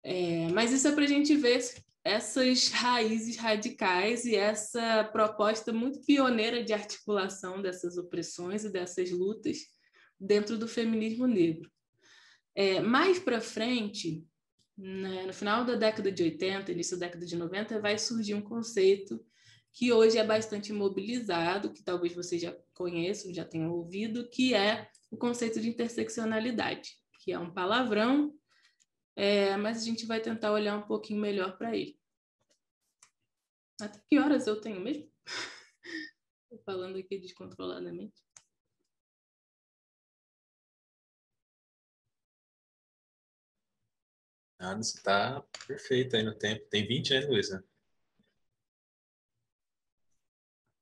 É, mas isso é para a gente ver essas raízes radicais e essa proposta muito pioneira de articulação dessas opressões e dessas lutas dentro do feminismo negro. É, mais para frente, né, no final da década de 80, início da década de 90, vai surgir um conceito que hoje é bastante mobilizado, que talvez vocês já conheçam, já tenham ouvido, que é o conceito de interseccionalidade, que é um palavrão é, mas a gente vai tentar olhar um pouquinho melhor para ele. Até que horas eu tenho mesmo? Estou falando aqui descontroladamente. Nada, ah, você está perfeito aí no tempo. Tem 20, né, Luísa?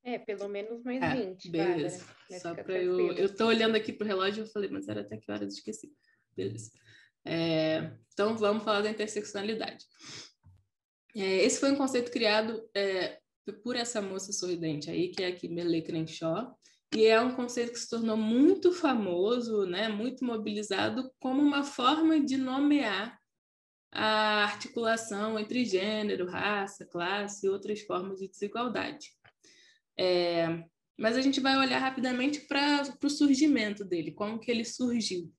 É, pelo menos mais é, 20. Beleza. né? Só para eu. Eu olhando aqui pro relógio e falei, mas era até que horas eu esqueci. Beleza. É, então, vamos falar da interseccionalidade. É, esse foi um conceito criado é, por essa moça sorridente aí, que é a Kimberly Crenshaw, e é um conceito que se tornou muito famoso, né, muito mobilizado como uma forma de nomear a articulação entre gênero, raça, classe e outras formas de desigualdade. É, mas a gente vai olhar rapidamente para o surgimento dele, como que ele surgiu.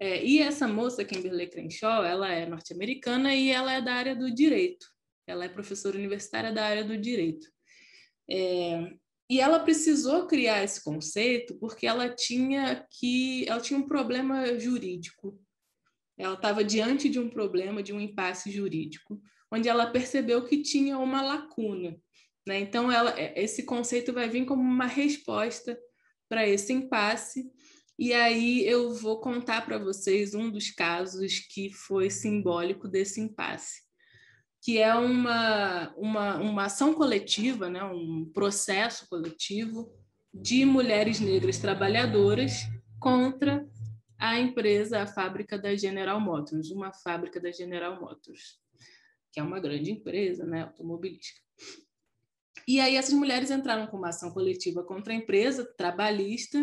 É, e essa moça, Kimberley Crenshaw, ela é norte-americana e ela é da área do direito. Ela é professora universitária da área do direito. É, e ela precisou criar esse conceito porque ela tinha que ela tinha um problema jurídico. Ela estava diante de um problema, de um impasse jurídico, onde ela percebeu que tinha uma lacuna. Né? Então, ela, é, esse conceito vai vir como uma resposta para esse impasse e aí eu vou contar para vocês um dos casos que foi simbólico desse impasse, que é uma, uma, uma ação coletiva, né, um processo coletivo de mulheres negras trabalhadoras contra a empresa, a fábrica da General Motors, uma fábrica da General Motors, que é uma grande empresa né, automobilística. E aí essas mulheres entraram com uma ação coletiva contra a empresa trabalhista,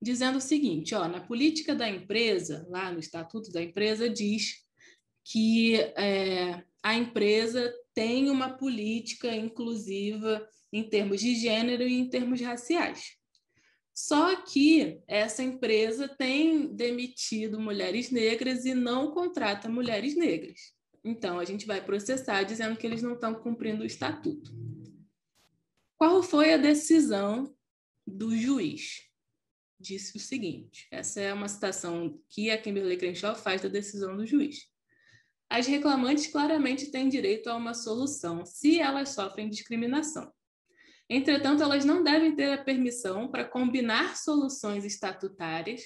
dizendo o seguinte: ó, na política da empresa, lá no estatuto da empresa, diz que é, a empresa tem uma política inclusiva em termos de gênero e em termos raciais. Só que essa empresa tem demitido mulheres negras e não contrata mulheres negras. Então, a gente vai processar dizendo que eles não estão cumprindo o estatuto. Qual foi a decisão do juiz? disse o seguinte: essa é uma citação que a Kimberly Crenshaw faz da decisão do juiz. As reclamantes claramente têm direito a uma solução se elas sofrem discriminação. Entretanto, elas não devem ter a permissão para combinar soluções estatutárias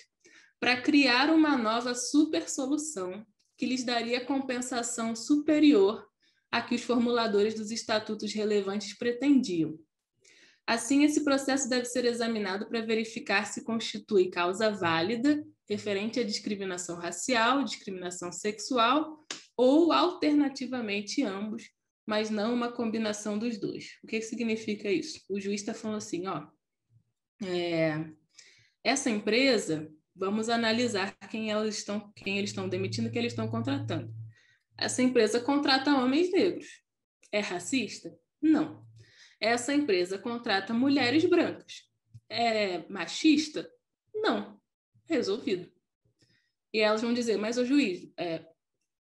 para criar uma nova supersolução que lhes daria compensação superior à que os formuladores dos estatutos relevantes pretendiam, Assim, esse processo deve ser examinado para verificar se constitui causa válida referente à discriminação racial, discriminação sexual ou, alternativamente, ambos, mas não uma combinação dos dois. O que, significa isso? O juiz está falando assim, ó, é, essa empresa, vamos analisar quem elas estão, quem eles estão demitindo, quem eles estão contratando. Essa empresa contrata homens negros. É racista? Não essa empresa contrata mulheres brancas. É machista? Não. Resolvido. E elas vão dizer, mas o juiz, é,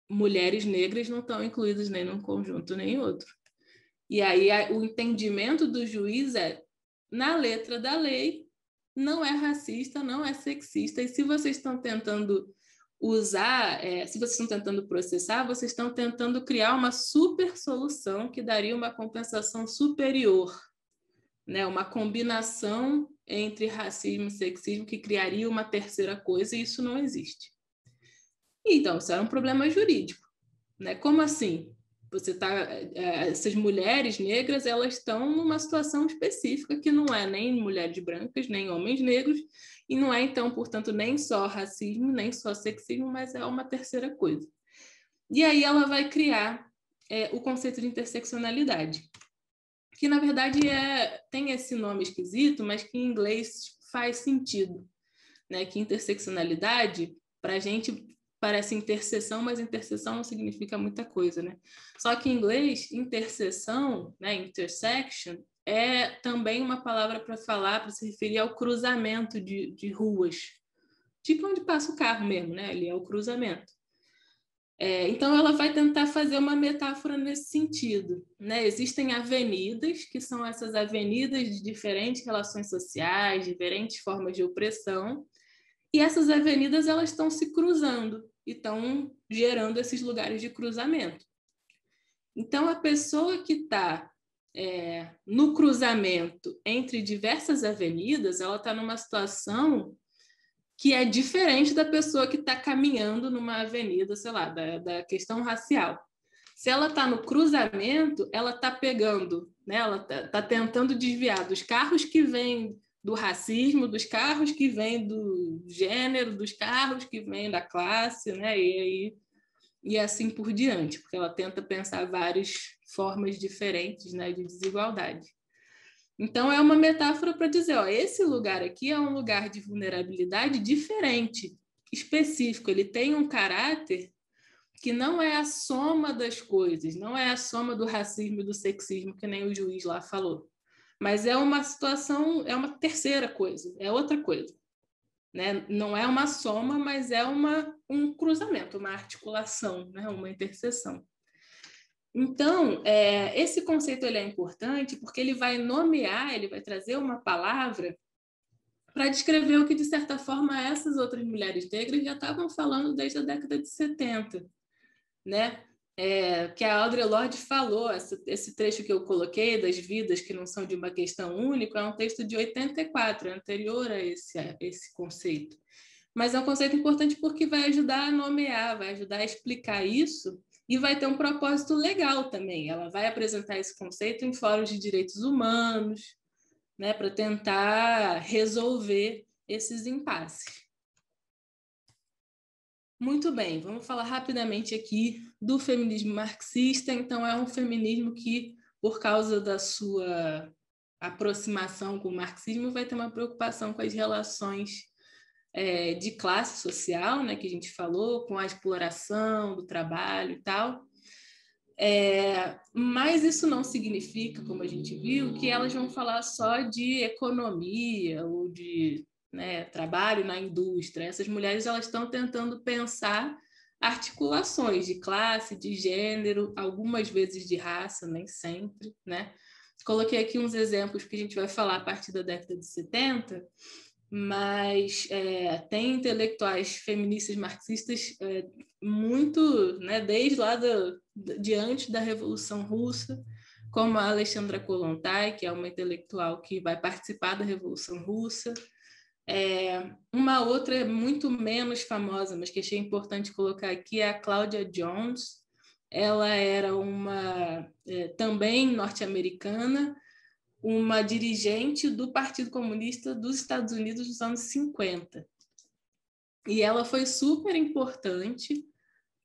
mulheres negras não estão incluídas nem num conjunto nem outro. E aí o entendimento do juiz é, na letra da lei, não é racista, não é sexista, e se vocês estão tentando usar, é, se vocês estão tentando processar, vocês estão tentando criar uma super solução que daria uma compensação superior, né? uma combinação entre racismo e sexismo que criaria uma terceira coisa, e isso não existe. Então, isso era um problema jurídico. Né? Como assim? Você tá, é, é, essas mulheres negras elas estão numa situação específica que não é nem mulheres brancas, nem homens negros, e não é, então, portanto, nem só racismo, nem só sexismo, mas é uma terceira coisa. E aí ela vai criar é, o conceito de interseccionalidade, que na verdade é, tem esse nome esquisito, mas que em inglês faz sentido. Né? Que interseccionalidade, para a gente, parece interseção, mas interseção não significa muita coisa. Né? Só que em inglês, interseção, né? intersection, é também uma palavra para falar, para se referir ao cruzamento de, de ruas, tipo onde passa o carro mesmo, né? Ali é o cruzamento. É, então, ela vai tentar fazer uma metáfora nesse sentido. Né? Existem avenidas, que são essas avenidas de diferentes relações sociais, diferentes formas de opressão, e essas avenidas elas estão se cruzando e estão gerando esses lugares de cruzamento. Então, a pessoa que está é, no cruzamento entre diversas avenidas, ela está numa situação que é diferente da pessoa que está caminhando numa avenida, sei lá, da, da questão racial. Se ela está no cruzamento, ela está pegando, né? ela está tá tentando desviar dos carros que vêm do racismo, dos carros que vêm do gênero, dos carros que vêm da classe, né? e, e, e assim por diante, porque ela tenta pensar vários formas diferentes né, de desigualdade. Então, é uma metáfora para dizer: ó, esse lugar aqui é um lugar de vulnerabilidade diferente, específico, ele tem um caráter que não é a soma das coisas, não é a soma do racismo e do sexismo, que nem o juiz lá falou. Mas é uma situação, é uma terceira coisa, é outra coisa. Né? Não é uma soma, mas é uma, um cruzamento, uma articulação, né? uma interseção. Então, é, esse conceito ele é importante porque ele vai nomear, ele vai trazer uma palavra para descrever o que, de certa forma, essas outras mulheres negras já estavam falando desde a década de 70, né? É, que a Audre Lorde falou, esse, esse, trecho que eu coloquei das vidas que não são de uma questão única, é um texto de 84, é anterior a esse, a esse conceito. Mas é um conceito importante porque vai ajudar a nomear, vai ajudar a explicar isso e vai ter um propósito legal também. Ela vai apresentar esse conceito em fóruns de direitos humanos, né, para tentar resolver esses impasses. Muito bem, vamos falar rapidamente aqui do feminismo marxista. Então, é um feminismo que, por causa da sua aproximação com o marxismo, vai ter uma preocupação com as relações é, de classe social, né, que a gente falou, com a exploração do trabalho e tal. É, mas isso não significa, como a gente viu, que elas vão falar só de economia ou de né, trabalho na indústria. Essas mulheres elas estão tentando pensar articulações de classe, de gênero, algumas vezes de raça, nem sempre, né? Coloquei aqui uns exemplos que a gente vai falar a partir da década de 70, mas é, tem intelectuais feministas marxistas é, muito, né, desde lá do, de antes da Revolução Russa, como a Alexandra Kollontai, que é uma intelectual que vai participar da Revolução Russa. É, uma outra muito menos famosa, mas que achei importante colocar aqui, é a Cláudia Jones. Ela era uma é, também norte-americana, uma dirigente do Partido Comunista dos Estados Unidos dos anos 50. E ela foi super importante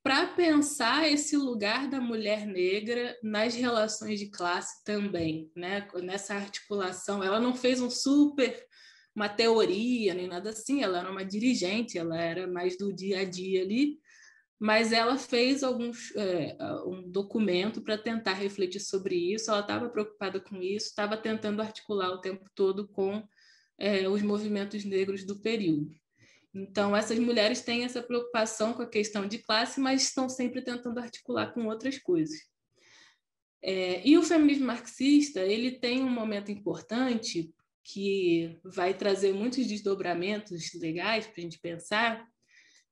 para pensar esse lugar da mulher negra nas relações de classe também, né? Nessa articulação, ela não fez um super uma teoria nem nada assim, ela era uma dirigente, ela era mais do dia a dia ali, mas ela fez alguns é, um documento para tentar refletir sobre isso. Ela estava preocupada com isso, estava tentando articular o tempo todo com é, os movimentos negros do período. Então, essas mulheres têm essa preocupação com a questão de classe, mas estão sempre tentando articular com outras coisas. É, e o feminismo marxista ele tem um momento importante que vai trazer muitos desdobramentos legais para a gente pensar,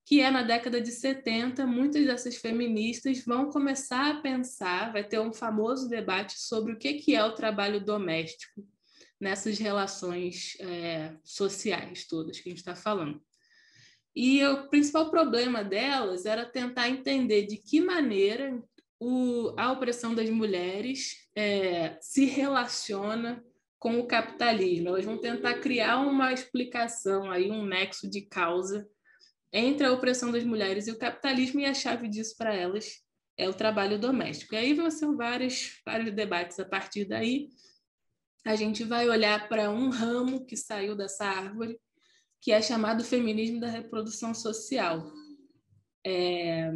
que é na década de 70, muitas dessas feministas vão começar a pensar, vai ter um famoso debate sobre o que, que é o trabalho doméstico nessas relações é, sociais todas que a gente está falando. E o principal problema delas era tentar entender de que maneira o, a opressão das mulheres é, se relaciona com o capitalismo. Elas vão tentar criar uma explicação, aí um nexo de causa entre a opressão das mulheres e o capitalismo, e a chave disso para elas é o trabalho doméstico. E aí vão ser vários, vários debates a partir daí. A gente vai olhar para um ramo que saiu dessa árvore, que é chamado feminismo da reprodução social. É...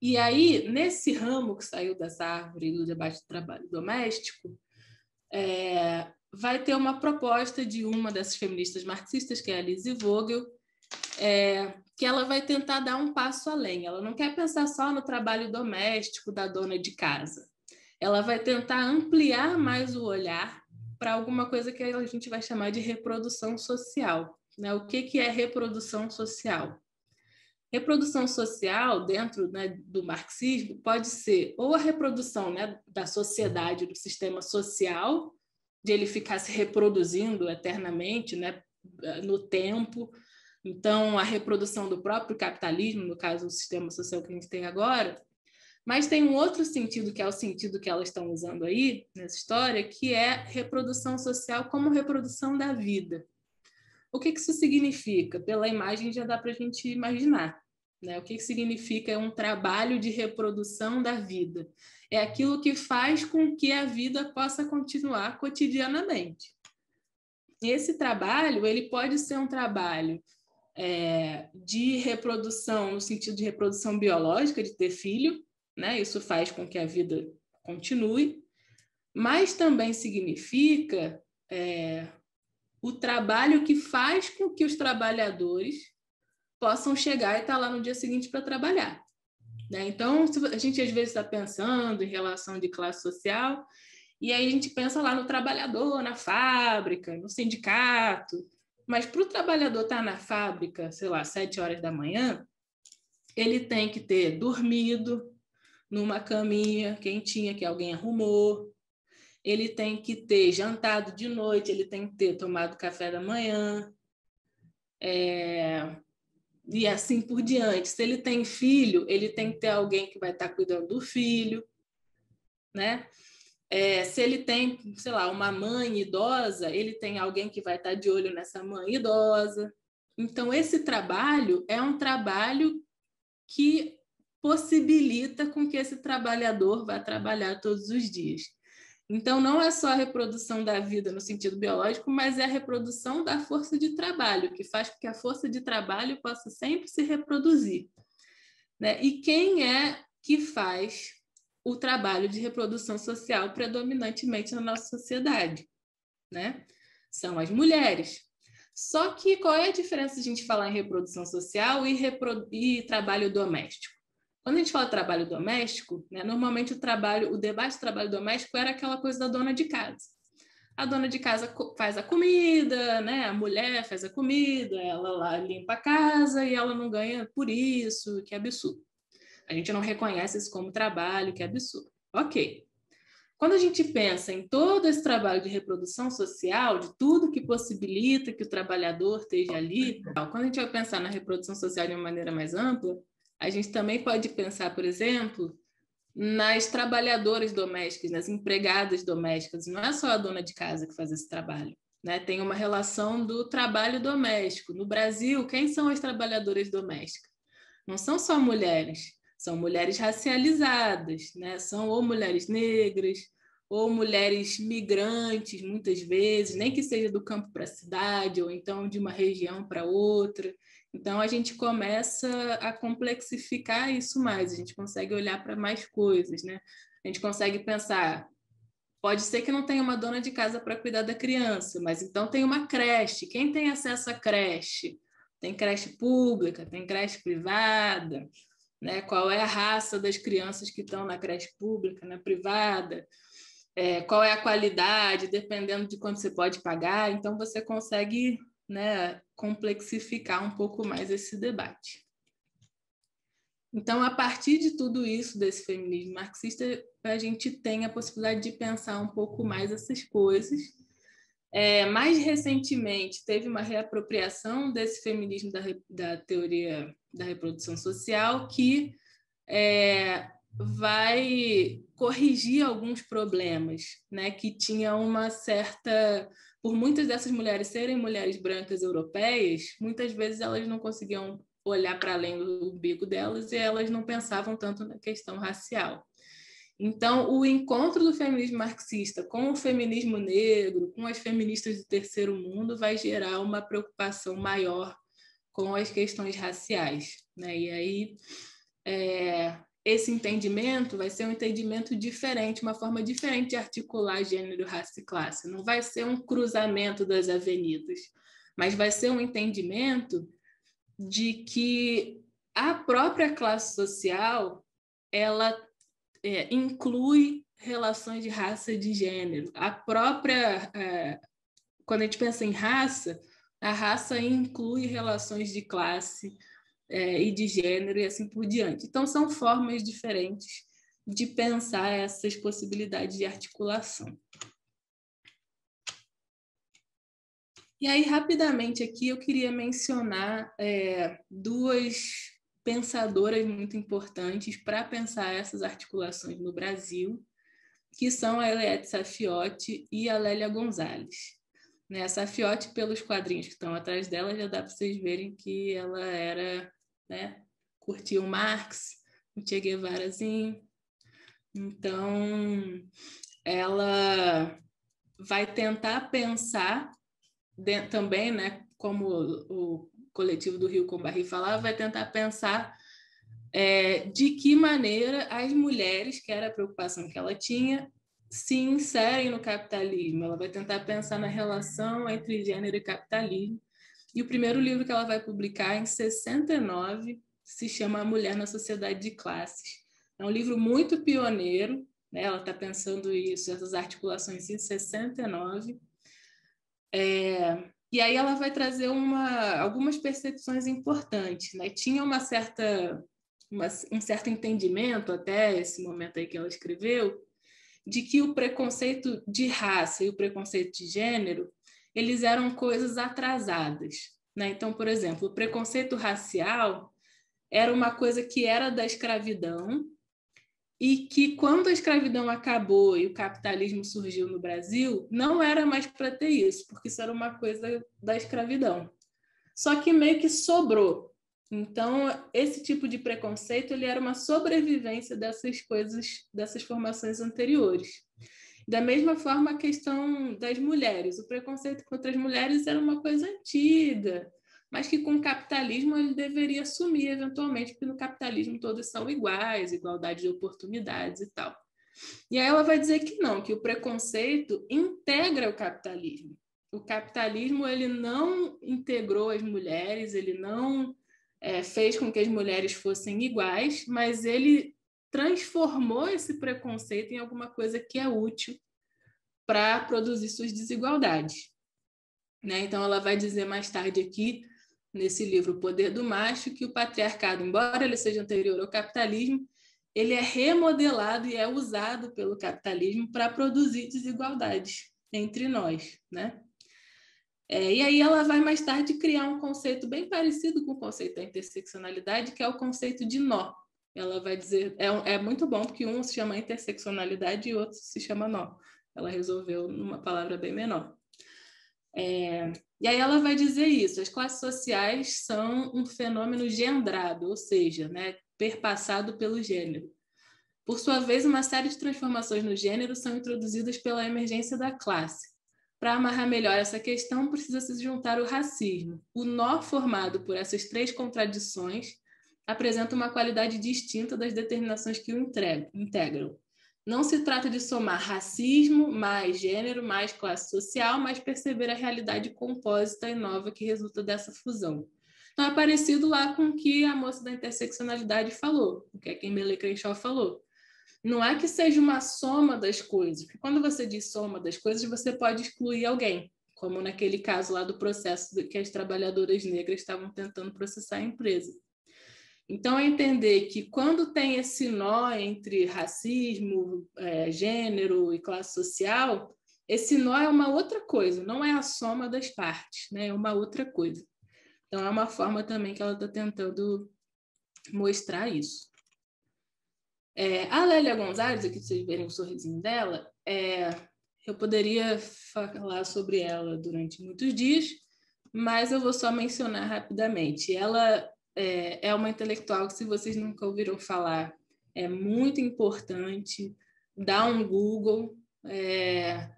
E aí, nesse ramo que saiu dessa árvore do debate do trabalho doméstico, é... vai ter uma proposta de uma dessas feministas marxistas, que é a Lise Vogel, é, que ela vai tentar dar um passo além. Ela não quer pensar só no trabalho doméstico da dona de casa. Ela vai tentar ampliar mais o olhar para alguma coisa que a gente vai chamar de reprodução social. Né? O que, que é reprodução social? Reprodução social, dentro né, do marxismo, pode ser ou a reprodução né, da sociedade, do sistema social, de ele ficar se reproduzindo eternamente né, no tempo, então, a reprodução do próprio capitalismo, no caso, o sistema social que a gente tem agora. Mas tem um outro sentido, que é o sentido que elas estão usando aí, nessa história, que é reprodução social como reprodução da vida. O que, que isso significa? Pela imagem já dá para a gente imaginar. Né? O que, que significa um trabalho de reprodução da vida? É aquilo que faz com que a vida possa continuar cotidianamente. Esse trabalho ele pode ser um trabalho é, de reprodução, no sentido de reprodução biológica, de ter filho, né? Isso faz com que a vida continue, mas também significa é, o trabalho que faz com que os trabalhadores possam chegar e estar tá lá no dia seguinte para trabalhar. Né? Então, a gente às vezes está pensando em relação de classe social, e aí a gente pensa lá no trabalhador, na fábrica, no sindicato, mas para o trabalhador estar tá na fábrica, sei lá, sete horas da manhã, ele tem que ter dormido numa caminha quentinha que alguém arrumou, ele tem que ter jantado de noite, ele tem que ter tomado café da manhã, é... e assim por diante. Se ele tem filho, ele tem que ter alguém que vai estar tá cuidando do filho, né? É, se ele tem, sei lá, uma mãe idosa, ele tem alguém que vai estar tá de olho nessa mãe idosa. Então, esse trabalho é um trabalho que possibilita com que esse trabalhador vá trabalhar todos os dias. Então, não é só a reprodução da vida no sentido biológico, mas é a reprodução da força de trabalho, que faz com que a força de trabalho possa sempre se reproduzir. Né? E quem é que faz o trabalho de reprodução social predominantemente na nossa sociedade, né? São as mulheres. Só que qual é a diferença de a gente falar em reprodução social e, e trabalho doméstico? Quando a gente fala trabalho doméstico, né, normalmente o trabalho, o debate do trabalho doméstico era aquela coisa da dona de casa. A dona de casa faz a comida, né? A mulher faz a comida, ela lá limpa a casa e ela não ganha por isso, que absurdo a gente não reconhece isso como trabalho, que é absurdo. Ok. Quando a gente pensa em todo esse trabalho de reprodução social, de tudo que possibilita que o trabalhador esteja ali, quando a gente vai pensar na reprodução social de uma maneira mais ampla, a gente também pode pensar, por exemplo, nas trabalhadoras domésticas, nas empregadas domésticas. Não é só a dona de casa que faz esse trabalho. Né? Tem uma relação do trabalho doméstico. No Brasil, quem são as trabalhadoras domésticas? Não são só mulheres. São mulheres racializadas, né? São ou mulheres negras, ou mulheres migrantes, muitas vezes, nem que seja do campo para a cidade, ou então de uma região para outra. Então, a gente começa a complexificar isso mais, a gente consegue olhar para mais coisas, né? A gente consegue pensar. Pode ser que não tenha uma dona de casa para cuidar da criança, mas então tem uma creche. Quem tem acesso à creche? Tem creche pública, tem creche privada, né? Qual é a raça das crianças que estão na creche pública, na né? privada? É, qual é a qualidade, dependendo de quanto você pode pagar. Então, você consegue né, complexificar um pouco mais esse debate. Então, a partir de tudo isso, desse feminismo marxista, a gente tem a possibilidade de pensar um pouco mais essas coisas. É, mais recentemente, teve uma reapropriação desse feminismo da, da teoria da reprodução social que é, vai corrigir alguns problemas, né, que tinha uma certa por muitas dessas mulheres serem mulheres brancas europeias, muitas vezes elas não conseguiam olhar para além do umbigo delas e elas não pensavam tanto na questão racial. Então, o encontro do feminismo marxista com o feminismo negro, com as feministas do terceiro mundo, vai gerar uma preocupação maior com as questões raciais. Né? E aí, é, esse entendimento vai ser um entendimento diferente, uma forma diferente de articular gênero, raça e classe. Não vai ser um cruzamento das avenidas, mas vai ser um entendimento de que a própria classe social ela é, inclui relações de raça e de gênero. A própria é, quando a gente pensa em raça, a raça inclui relações de classe é, e de gênero e assim por diante. Então, são formas diferentes de pensar essas possibilidades de articulação. E aí, rapidamente aqui, eu queria mencionar é, duas pensadoras muito importantes para pensar essas articulações no Brasil, que são a Eliette Safiotti e a Lélia Gonzalez. Né? fiote pelos quadrinhos que estão atrás dela, já dá para vocês verem que ela era, né? Curtia o Marx, o Che Guevarazinho. Então, ela vai tentar pensar de, também, né? Como o, o coletivo do Rio Combarri falava, vai tentar pensar é, de que maneira as mulheres, que era a preocupação que ela tinha, se inserem no capitalismo. Ela vai tentar pensar na relação entre gênero e capitalismo. E o primeiro livro que ela vai publicar, em 69, se chama A Mulher na Sociedade de Classes. É um livro muito pioneiro, né? ela está pensando isso, essas articulações em 69. É, e aí ela vai trazer uma, algumas percepções importantes. Né? Tinha uma certa, um certo entendimento até esse momento aí que ela escreveu, de que o preconceito de raça e o preconceito de gênero, eles eram coisas atrasadas. Né? Então, por exemplo, o preconceito racial era uma coisa que era da escravidão e que quando a escravidão acabou e o capitalismo surgiu no Brasil, não era mais para ter isso, porque isso era uma coisa da escravidão. Só que meio que sobrou, então, esse tipo de preconceito ele era uma sobrevivência dessas coisas, dessas formações anteriores. Da mesma forma, a questão das mulheres. O preconceito contra as mulheres era uma coisa antiga, mas que com o capitalismo ele deveria sumir eventualmente, porque no capitalismo todos são iguais, igualdade de oportunidades e tal. E aí ela vai dizer que não, que o preconceito integra o capitalismo. O capitalismo ele não integrou as mulheres, ele não é, fez com que as mulheres fossem iguais, mas ele transformou esse preconceito em alguma coisa que é útil para produzir suas desigualdades. Né? Então, ela vai dizer mais tarde aqui, nesse livro O Poder do Macho, que o patriarcado, embora ele seja anterior ao capitalismo, ele é remodelado e é usado pelo capitalismo para produzir desigualdades entre nós. Né? É, e aí ela vai mais tarde criar um conceito bem parecido com o conceito da interseccionalidade, que é o conceito de nó. Ela vai dizer, é, é muito bom porque um se chama interseccionalidade e outro se chama nó. Ela resolveu numa palavra bem menor. É, e aí ela vai dizer isso: as classes sociais são um fenômeno gendrado, ou seja, né, perpassado pelo gênero. Por sua vez, uma série de transformações no gênero são introduzidas pela emergência da classe. Para amarrar melhor essa questão, precisa se juntar o racismo. O nó formado por essas três contradições apresenta uma qualidade distinta das determinações que o integram. Não se trata de somar racismo, mais gênero, mais classe social, mas perceber a realidade compósita e nova que resulta dessa fusão. Então, é parecido lá com o que a moça da interseccionalidade falou, o que é quem Kimberly Crenshaw falou. Não é que seja uma soma das coisas, porque quando você diz soma das coisas, você pode excluir alguém, como naquele caso lá do processo que as trabalhadoras negras estavam tentando processar a empresa. Então, é entender que quando tem esse nó entre racismo, é, gênero e classe social, esse nó é uma outra coisa, não é a soma das partes, né? é uma outra coisa. Então, é uma forma também que ela está tentando mostrar isso. É, a Lélia Gonzalez, aqui vocês verem o sorrisinho dela, é, eu poderia falar sobre ela durante muitos dias, mas eu vou só mencionar rapidamente. Ela é, é uma intelectual que, se vocês nunca ouviram falar, é muito importante. Dá um Google, é,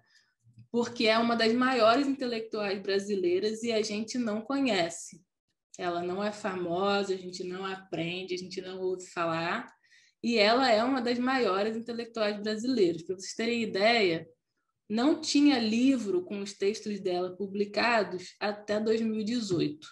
porque é uma das maiores intelectuais brasileiras e a gente não conhece. Ela não é famosa, a gente não aprende, a gente não ouve falar e ela é uma das maiores intelectuais brasileiras. Para vocês terem ideia, não tinha livro com os textos dela publicados até 2018.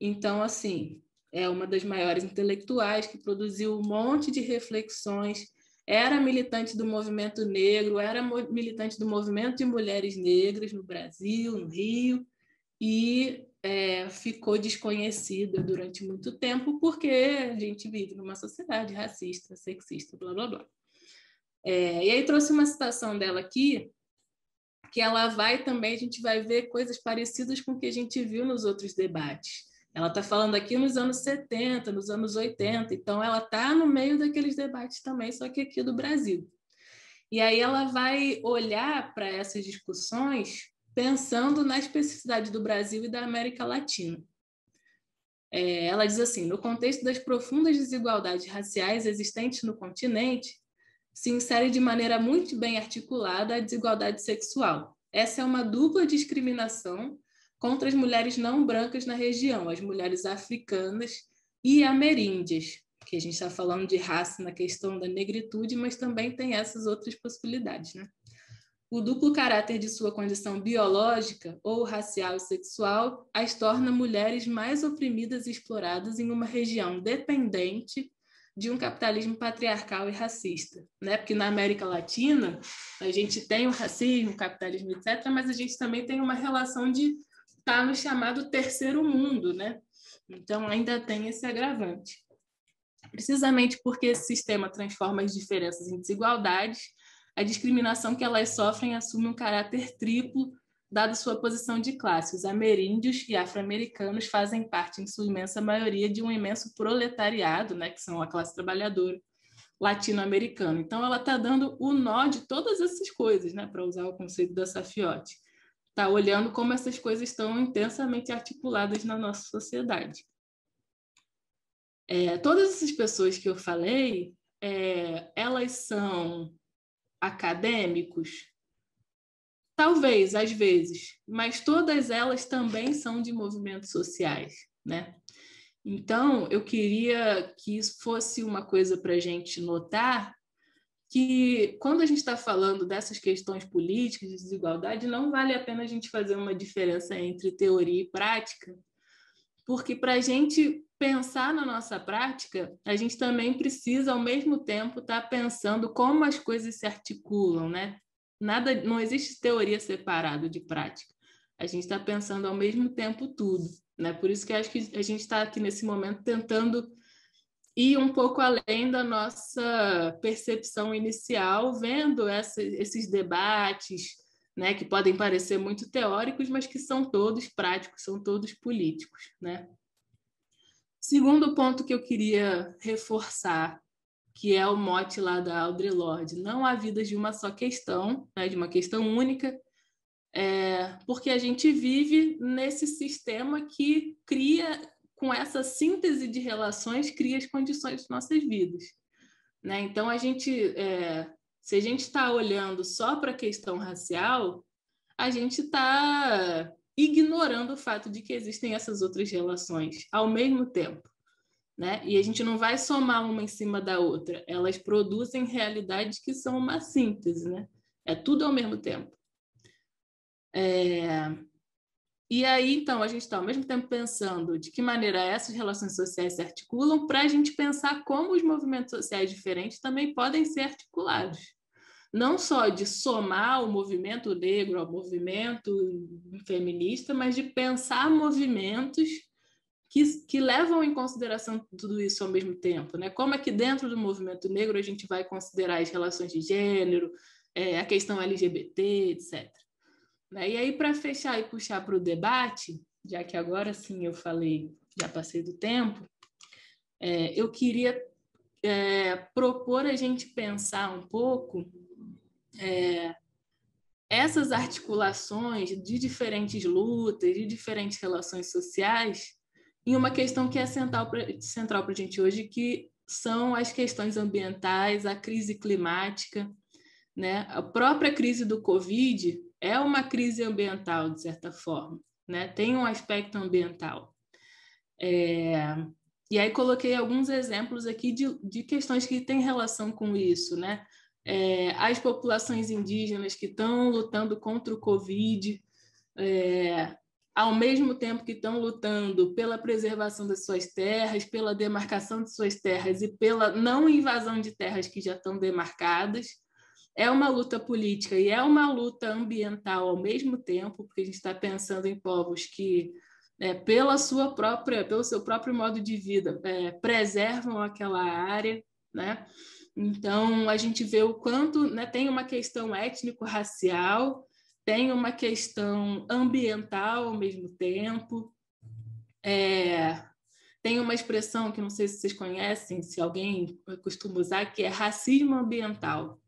Então, assim, é uma das maiores intelectuais que produziu um monte de reflexões. Era militante do movimento negro, era militante do movimento de mulheres negras no Brasil, no Rio, e é, ficou desconhecida durante muito tempo porque a gente vive numa sociedade racista, sexista, blá blá blá. É, e aí trouxe uma citação dela aqui, que ela vai também, a gente vai ver coisas parecidas com o que a gente viu nos outros debates. Ela está falando aqui nos anos 70, nos anos 80, então ela está no meio daqueles debates também, só que aqui do Brasil. E aí ela vai olhar para essas discussões pensando na especificidade do Brasil e da América Latina. É, ela diz assim: no contexto das profundas desigualdades raciais existentes no continente, se insere de maneira muito bem articulada a desigualdade sexual. Essa é uma dupla discriminação contra as mulheres não brancas na região, as mulheres africanas e ameríndias, que a gente está falando de raça na questão da negritude, mas também tem essas outras possibilidades, né? O duplo caráter de sua condição biológica ou racial e sexual as torna mulheres mais oprimidas e exploradas em uma região dependente de um capitalismo patriarcal e racista, né? Porque na América Latina a gente tem o racismo, o capitalismo, etc., mas a gente também tem uma relação de estar tá no chamado terceiro mundo, né? Então ainda tem esse agravante. Precisamente porque esse sistema transforma as diferenças em desigualdades, a discriminação que elas sofrem assume um caráter triplo, dada sua posição de classe. Os ameríndios e afro-americanos fazem parte, em sua imensa maioria, de um imenso proletariado, né, que são a classe trabalhadora latino-americana. Então, ela está dando o nó de todas essas coisas, né, para usar o conceito da Safiotti. Está olhando como essas coisas estão intensamente articuladas na nossa sociedade. É, todas essas pessoas que eu falei, é, elas são acadêmicos? Talvez, às vezes, mas todas elas também são de movimentos sociais, né? Então, eu queria que isso fosse uma coisa para a gente notar, que quando a gente está falando dessas questões políticas de desigualdade, não vale a pena a gente fazer uma diferença entre teoria e prática, porque para a gente pensar na nossa prática, a gente também precisa, ao mesmo tempo, estar tá pensando como as coisas se articulam, né? Nada, não existe teoria separada de prática. A gente está pensando ao mesmo tempo tudo, né? Por isso que acho que a gente está aqui nesse momento tentando ir um pouco além da nossa percepção inicial, vendo essa, esses debates, né? Que podem parecer muito teóricos, mas que são todos práticos, são todos políticos, né? Segundo ponto que eu queria reforçar, que é o mote lá da Audre Lorde, não há vida de uma só questão, né, de uma questão única, é, porque a gente vive nesse sistema que cria, com essa síntese de relações, cria as condições de nossas vidas. Né? Então, a gente, é, se a gente está olhando só para a questão racial, a gente está ignorando o fato de que existem essas outras relações ao mesmo tempo. Né? E a gente não vai somar uma em cima da outra, elas produzem realidades que são uma síntese, né? É tudo ao mesmo tempo. É... E aí, então, a gente está ao mesmo tempo pensando de que maneira essas relações sociais se articulam para a gente pensar como os movimentos sociais diferentes também podem ser articulados não só de somar o movimento negro ao movimento feminista, mas de pensar movimentos que, que levam em consideração tudo isso ao mesmo tempo. Né? Como é que dentro do movimento negro a gente vai considerar as relações de gênero, é, a questão LGBT, etc. Né? E aí, para fechar e puxar para o debate, já que agora sim eu falei, já passei do tempo, é, eu queria é, propor a gente pensar um pouco é, essas articulações de diferentes lutas, de diferentes relações sociais, em uma questão que é central para a gente hoje, que são as questões ambientais, a crise climática. Né? A própria crise do Covid é uma crise ambiental, de certa forma, né? tem um aspecto ambiental. É... E aí coloquei alguns exemplos aqui de, de questões que têm relação com isso, né? é, as populações indígenas que estão lutando contra o Covid, é, ao mesmo tempo que estão lutando pela preservação das suas terras, pela demarcação de suas terras e pela não invasão de terras que já estão demarcadas. É uma luta política e é uma luta ambiental ao mesmo tempo, porque a gente está pensando em povos que, é, pela sua própria, pelo seu próprio modo de vida, é, preservam aquela área, né? Então, a gente vê o quanto né, tem uma questão étnico-racial, tem uma questão ambiental ao mesmo tempo, é, tem uma expressão que não sei se vocês conhecem, se alguém costuma usar, que é racismo ambiental.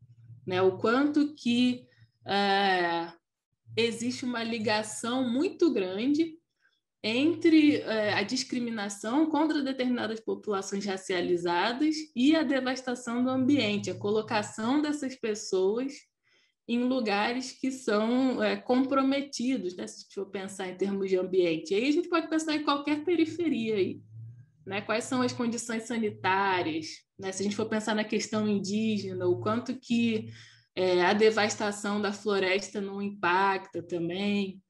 Né? O quanto que é, existe uma ligação muito grande entre eh, a discriminação contra determinadas populações racializadas e a devastação do ambiente, a colocação dessas pessoas em lugares que são é, comprometidos, né? se for pensar em termos de ambiente. Aí a gente pode pensar em qualquer periferia aí. Né? Quais são as condições sanitárias? Né? Se a gente for pensar na questão indígena, o quanto que é, a devastação da floresta não impacta também,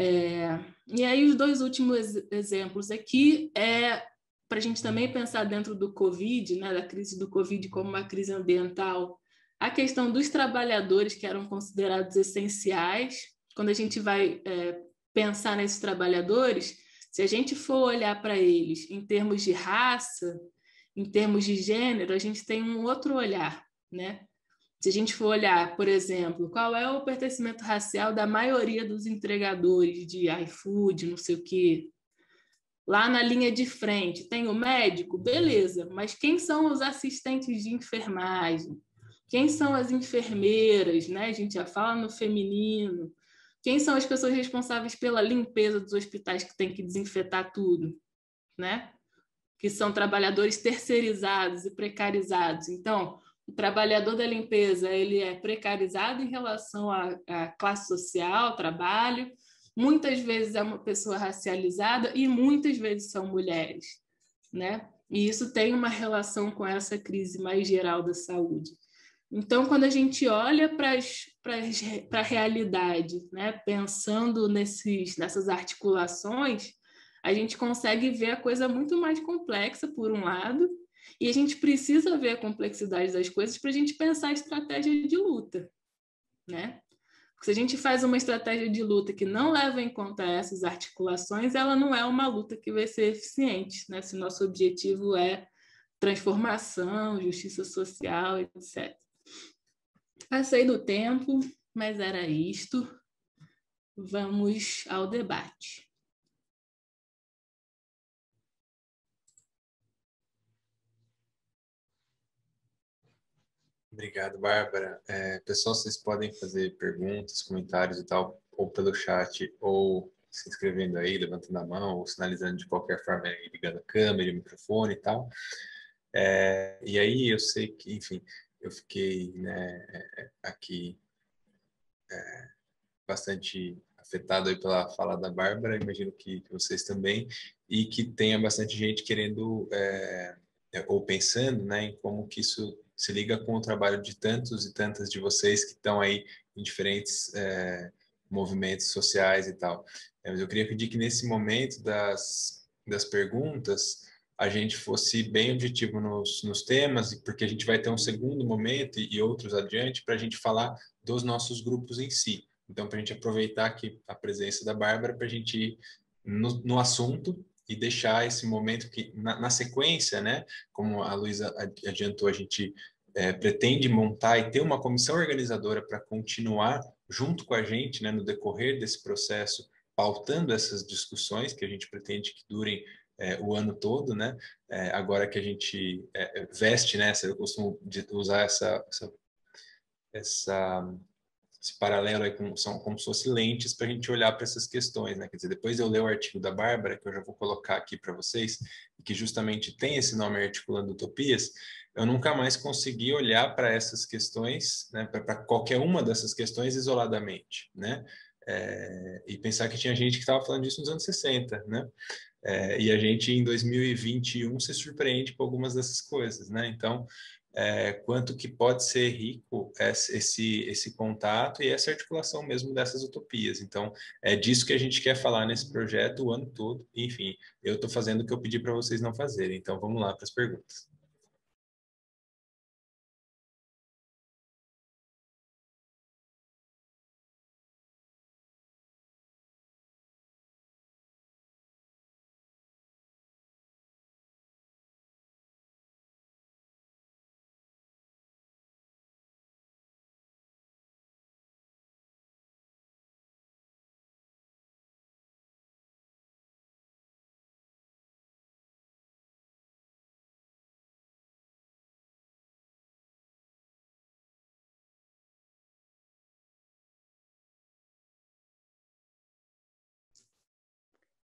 é, e aí os dois últimos exemplos aqui é para a gente também pensar dentro do Covid, né, da crise do Covid como uma crise ambiental, a questão dos trabalhadores que eram considerados essenciais. Quando a gente vai é, pensar nesses trabalhadores, se a gente for olhar para eles em termos de raça, em termos de gênero, a gente tem um outro olhar, né? Se a gente for olhar, por exemplo, qual é o pertencimento racial da maioria dos entregadores de iFood, não sei o quê, lá na linha de frente tem o médico, uhum. beleza, mas quem são os assistentes de enfermagem? Quem são as enfermeiras, né? A gente já fala no feminino. Quem são as pessoas responsáveis pela limpeza dos hospitais que tem que desinfetar tudo, né? Que são trabalhadores terceirizados e precarizados. Então, o trabalhador da limpeza ele é precarizado em relação à, à classe social, trabalho, muitas vezes é uma pessoa racializada e muitas vezes são mulheres, né? E isso tem uma relação com essa crise mais geral da saúde. Então, quando a gente olha para a realidade, né, pensando nesses, nessas articulações, a gente consegue ver a coisa muito mais complexa, por um lado, e a gente precisa ver a complexidade das coisas para a gente pensar a estratégia de luta, né? Porque se a gente faz uma estratégia de luta que não leva em conta essas articulações, ela não é uma luta que vai ser eficiente, né? Se nosso objetivo é transformação, justiça social, etc. Passei do tempo, mas era isto. Vamos ao debate. Obrigado, Bárbara. É, pessoal, vocês podem fazer perguntas, comentários e tal, ou pelo chat, ou se inscrevendo aí, levantando a mão, ou sinalizando de qualquer forma, ligando a câmera, o microfone e tal. É, e aí eu sei que, enfim, eu fiquei né, é, aqui é, bastante afetado aí pela fala da Bárbara, imagino que vocês também, e que tenha bastante gente querendo é, ou pensando né, em como que isso se liga com o trabalho de tantos e tantas de vocês que estão aí em diferentes é, movimentos sociais e tal. É, mas eu queria pedir que nesse momento das, das perguntas a gente fosse bem objetivo nos, nos temas, porque a gente vai ter um segundo momento e, e outros adiante para a gente falar dos nossos grupos em si. Então, para a gente aproveitar aqui a presença da Bárbara, para a gente ir no, no assunto e deixar esse momento que, na, na sequência, né, como a Luísa adiantou, a gente é, pretende montar e ter uma comissão organizadora para continuar junto com a gente né, no decorrer desse processo, pautando essas discussões que a gente pretende que durem é, o ano todo, né? É, agora que a gente é, é, veste, né? Eu costumo usar essa, essa, essa esse paralelo aí como, são como se fossem lentes para a gente olhar para essas questões, né? Quer dizer, depois eu leio o artigo da Bárbara, que eu já vou colocar aqui para vocês, que justamente tem esse nome Articulando Utopias, eu nunca mais consegui olhar para essas questões, né? para qualquer uma dessas questões isoladamente, né? É, e pensar que tinha gente que estava falando disso nos anos 60, né? É, e a gente, em 2021, se surpreende com algumas dessas coisas, né? Então, é, quanto que pode ser rico esse, esse contato e essa articulação mesmo dessas utopias. Então, é disso que a gente quer falar nesse projeto o ano todo. Enfim, eu estou fazendo o que eu pedi para vocês não fazerem. Então, vamos lá para as perguntas.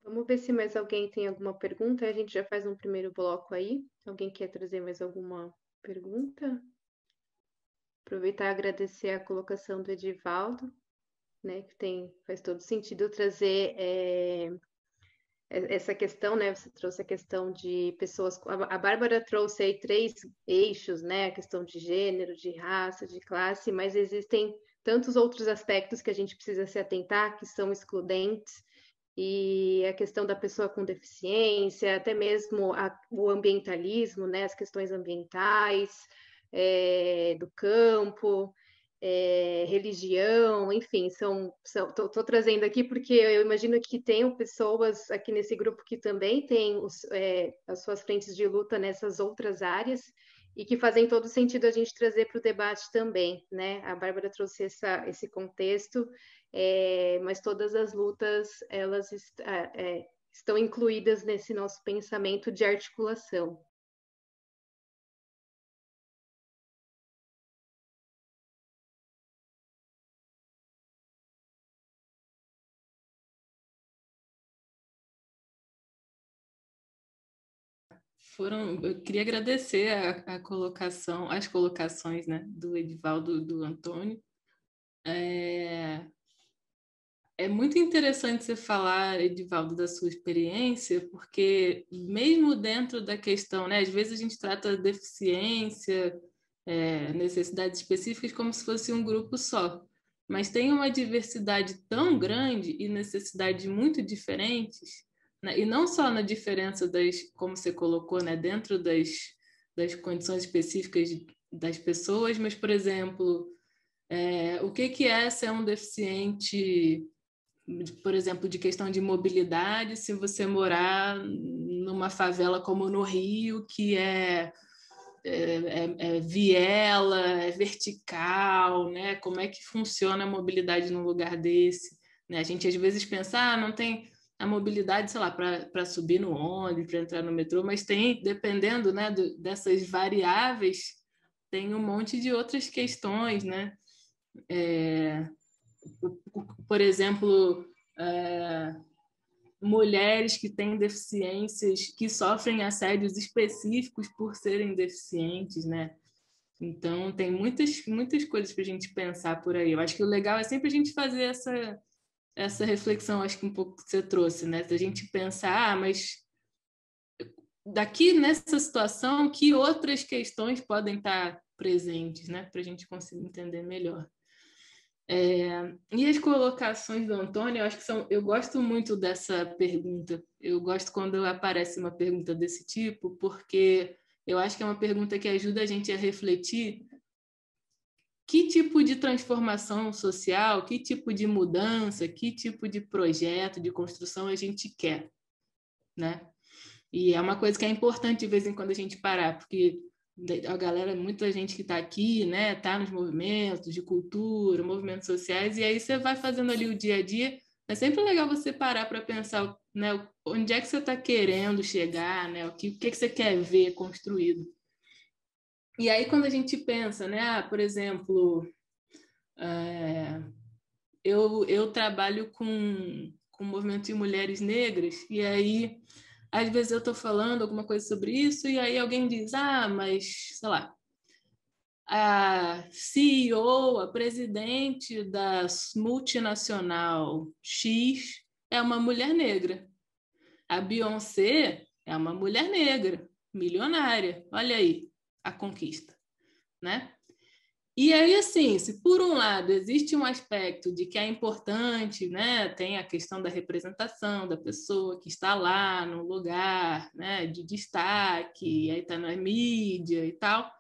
Vamos ver se mais alguém tem alguma pergunta. A gente já faz um primeiro bloco aí. Alguém quer trazer mais alguma pergunta? Aproveitar e agradecer a colocação do Edivaldo, né, que tem, faz todo sentido trazer é, é essa questão, né? Você trouxe a questão de pessoas. A Bárbara trouxe aí três eixos, né? A questão de gênero, de raça, de classe, mas existem tantos outros aspectos que a gente precisa se atentar que são excludentes e a questão da pessoa com deficiência, até mesmo a, o ambientalismo, né, as questões ambientais, é, do campo, é, religião, enfim, são, são trazendo aqui porque eu imagino que tenham pessoas aqui nesse grupo que também têm os, é, as suas frentes de luta nessas outras áreas e que fazem todo sentido a gente trazer para o debate também, né? A Bárbara trouxe essa, esse contexto, é, mas todas as lutas elas est é, é estão incluídas nesse nosso pensamento de articulação. Foram, eu queria agradecer a, a colocação, as colocações né, do Edivaldo do Antônio. É, é muito interessante você falar, Edivaldo, da sua experiência, porque mesmo dentro da questão, né, às vezes a gente trata deficiência, é, necessidades específicas como se fosse um grupo só, mas tem uma diversidade tão grande e necessidades muito diferentes né? e não só na diferença das, como você colocou, né? dentro das, das condições específicas das pessoas, mas, por exemplo, é, o que, que é um deficiente, por exemplo, de questão de mobilidade, se você morar numa favela como no Rio, que é é, é, é, viela, é vertical, né? Como é que funciona a mobilidade num lugar desse? Né? A gente às vezes pensa, ah, não tem a mobilidade, sei lá, para subir no ônibus, para entrar no metrô, mas tem, dependendo né, do, dessas variáveis, tem um monte de outras questões, né? É, por exemplo, é, mulheres que têm deficiências, que sofrem assédios específicos por serem deficientes, né? Então, tem muitas, muitas coisas para a gente pensar por aí. Eu acho que o legal é sempre a gente fazer essa essa reflexão, acho que um pouco que você trouxe, né? para a gente pensar, ah, mas daqui nessa situação, que outras questões podem estar presentes, né? Para a gente conseguir entender melhor. É, e as colocações do Antônio, eu acho que são. Eu gosto muito dessa pergunta. Eu gosto quando aparece uma pergunta desse tipo, porque eu acho que é uma pergunta que ajuda a gente a refletir que tipo de transformação social, que tipo de mudança, que tipo de projeto, de construção a gente quer, né? E é uma coisa que é importante de vez em quando a gente parar, porque a galera, muita gente que está aqui, né, tá nos movimentos de cultura, movimentos sociais, e aí você vai fazendo ali o dia a dia. É sempre legal você parar para pensar, né, onde é que você está querendo chegar, né, o que, o que, é que você quer ver construído. E aí, quando a gente pensa, né, ah, por exemplo, é, eu, eu trabalho com, com o movimento de mulheres negras, e aí, às vezes, eu estou falando alguma coisa sobre isso, e aí alguém diz: ah, mas sei lá, a CEO, a presidente da multinacional X é uma mulher negra. A Beyoncé é uma mulher negra, milionária. Olha aí, a conquista, né? E aí, assim, se por um lado existe um aspecto de que é importante, né, tem a questão da representação da pessoa que está lá no lugar, né, de destaque, aí está na mídia e tal.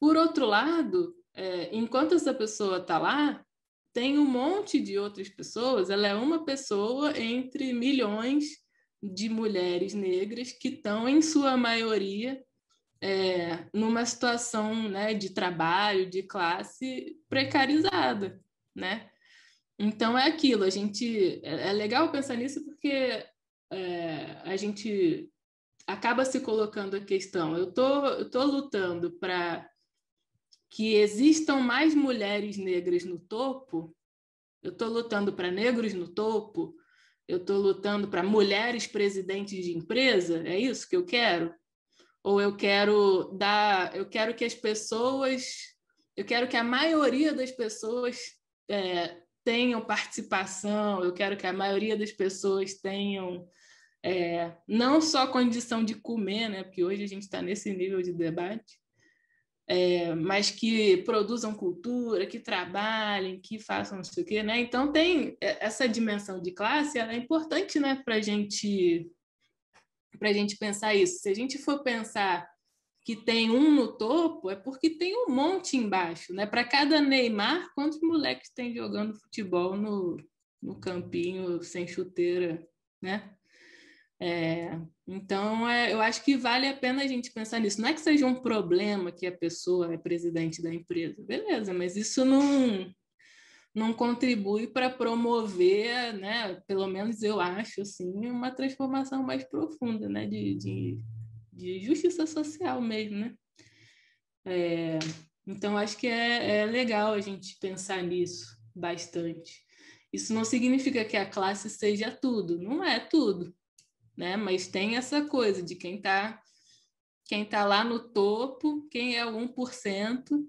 Por outro lado, é, enquanto essa pessoa está lá, tem um monte de outras pessoas, ela é uma pessoa entre milhões de mulheres negras que estão, em sua maioria, é, numa situação né, de trabalho, de classe precarizada, né? Então é aquilo, a gente é, é, legal pensar nisso porque é, a gente acaba se colocando a questão. Eu tô, eu tô lutando para que existam mais mulheres negras no topo. Eu estou lutando para negros no topo. Eu estou lutando para mulheres presidentes de empresa. É isso que eu quero ou eu quero dar, eu quero que as pessoas, eu quero que a maioria das pessoas é, tenham participação, eu quero que a maioria das pessoas tenham é, não só condição de comer, né, porque hoje a gente está nesse nível de debate, é, mas que produzam cultura, que trabalhem, que façam não sei o quê, né? Então tem é, essa dimensão de classe, ela é importante, né, para a gente para a gente pensar isso. Se a gente for pensar que tem um no topo, é porque tem um monte embaixo. Né? Para cada Neymar, quantos moleques tem jogando futebol no, no campinho sem chuteira? Né? É, então, é, eu acho que vale a pena a gente pensar nisso. Não é que seja um problema que a pessoa é presidente da empresa, beleza, mas isso não, não contribui para promover, né, pelo menos eu acho, assim, uma transformação mais profunda né, de, de, de justiça social mesmo. Né? É, então, acho que é, é legal a gente pensar nisso bastante. Isso não significa que a classe seja tudo, não é tudo, né? Mas tem essa coisa de quem está quem tá lá no topo, quem é o 1%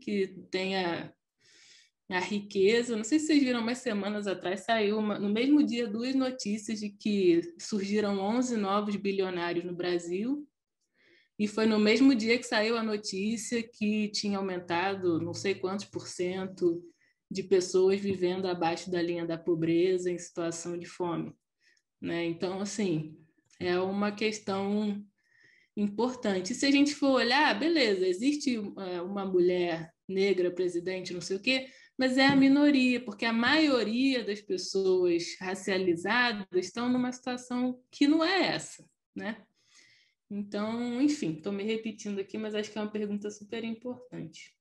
que tenha a riqueza. Não sei se vocês viram, umas semanas atrás saiu uma, no mesmo dia duas notícias de que surgiram 11 novos bilionários no Brasil. E foi no mesmo dia que saiu a notícia que tinha aumentado não sei quantos por cento de pessoas vivendo abaixo da linha da pobreza, em situação de fome. Né? Então, assim, é uma questão importante. E se a gente for olhar, beleza, existe é, uma mulher negra presidente, não sei o quê, mas é a minoria, porque a maioria das pessoas racializadas estão numa situação que não é essa, né? Então, enfim, estou me repetindo aqui, mas acho que é uma pergunta super importante.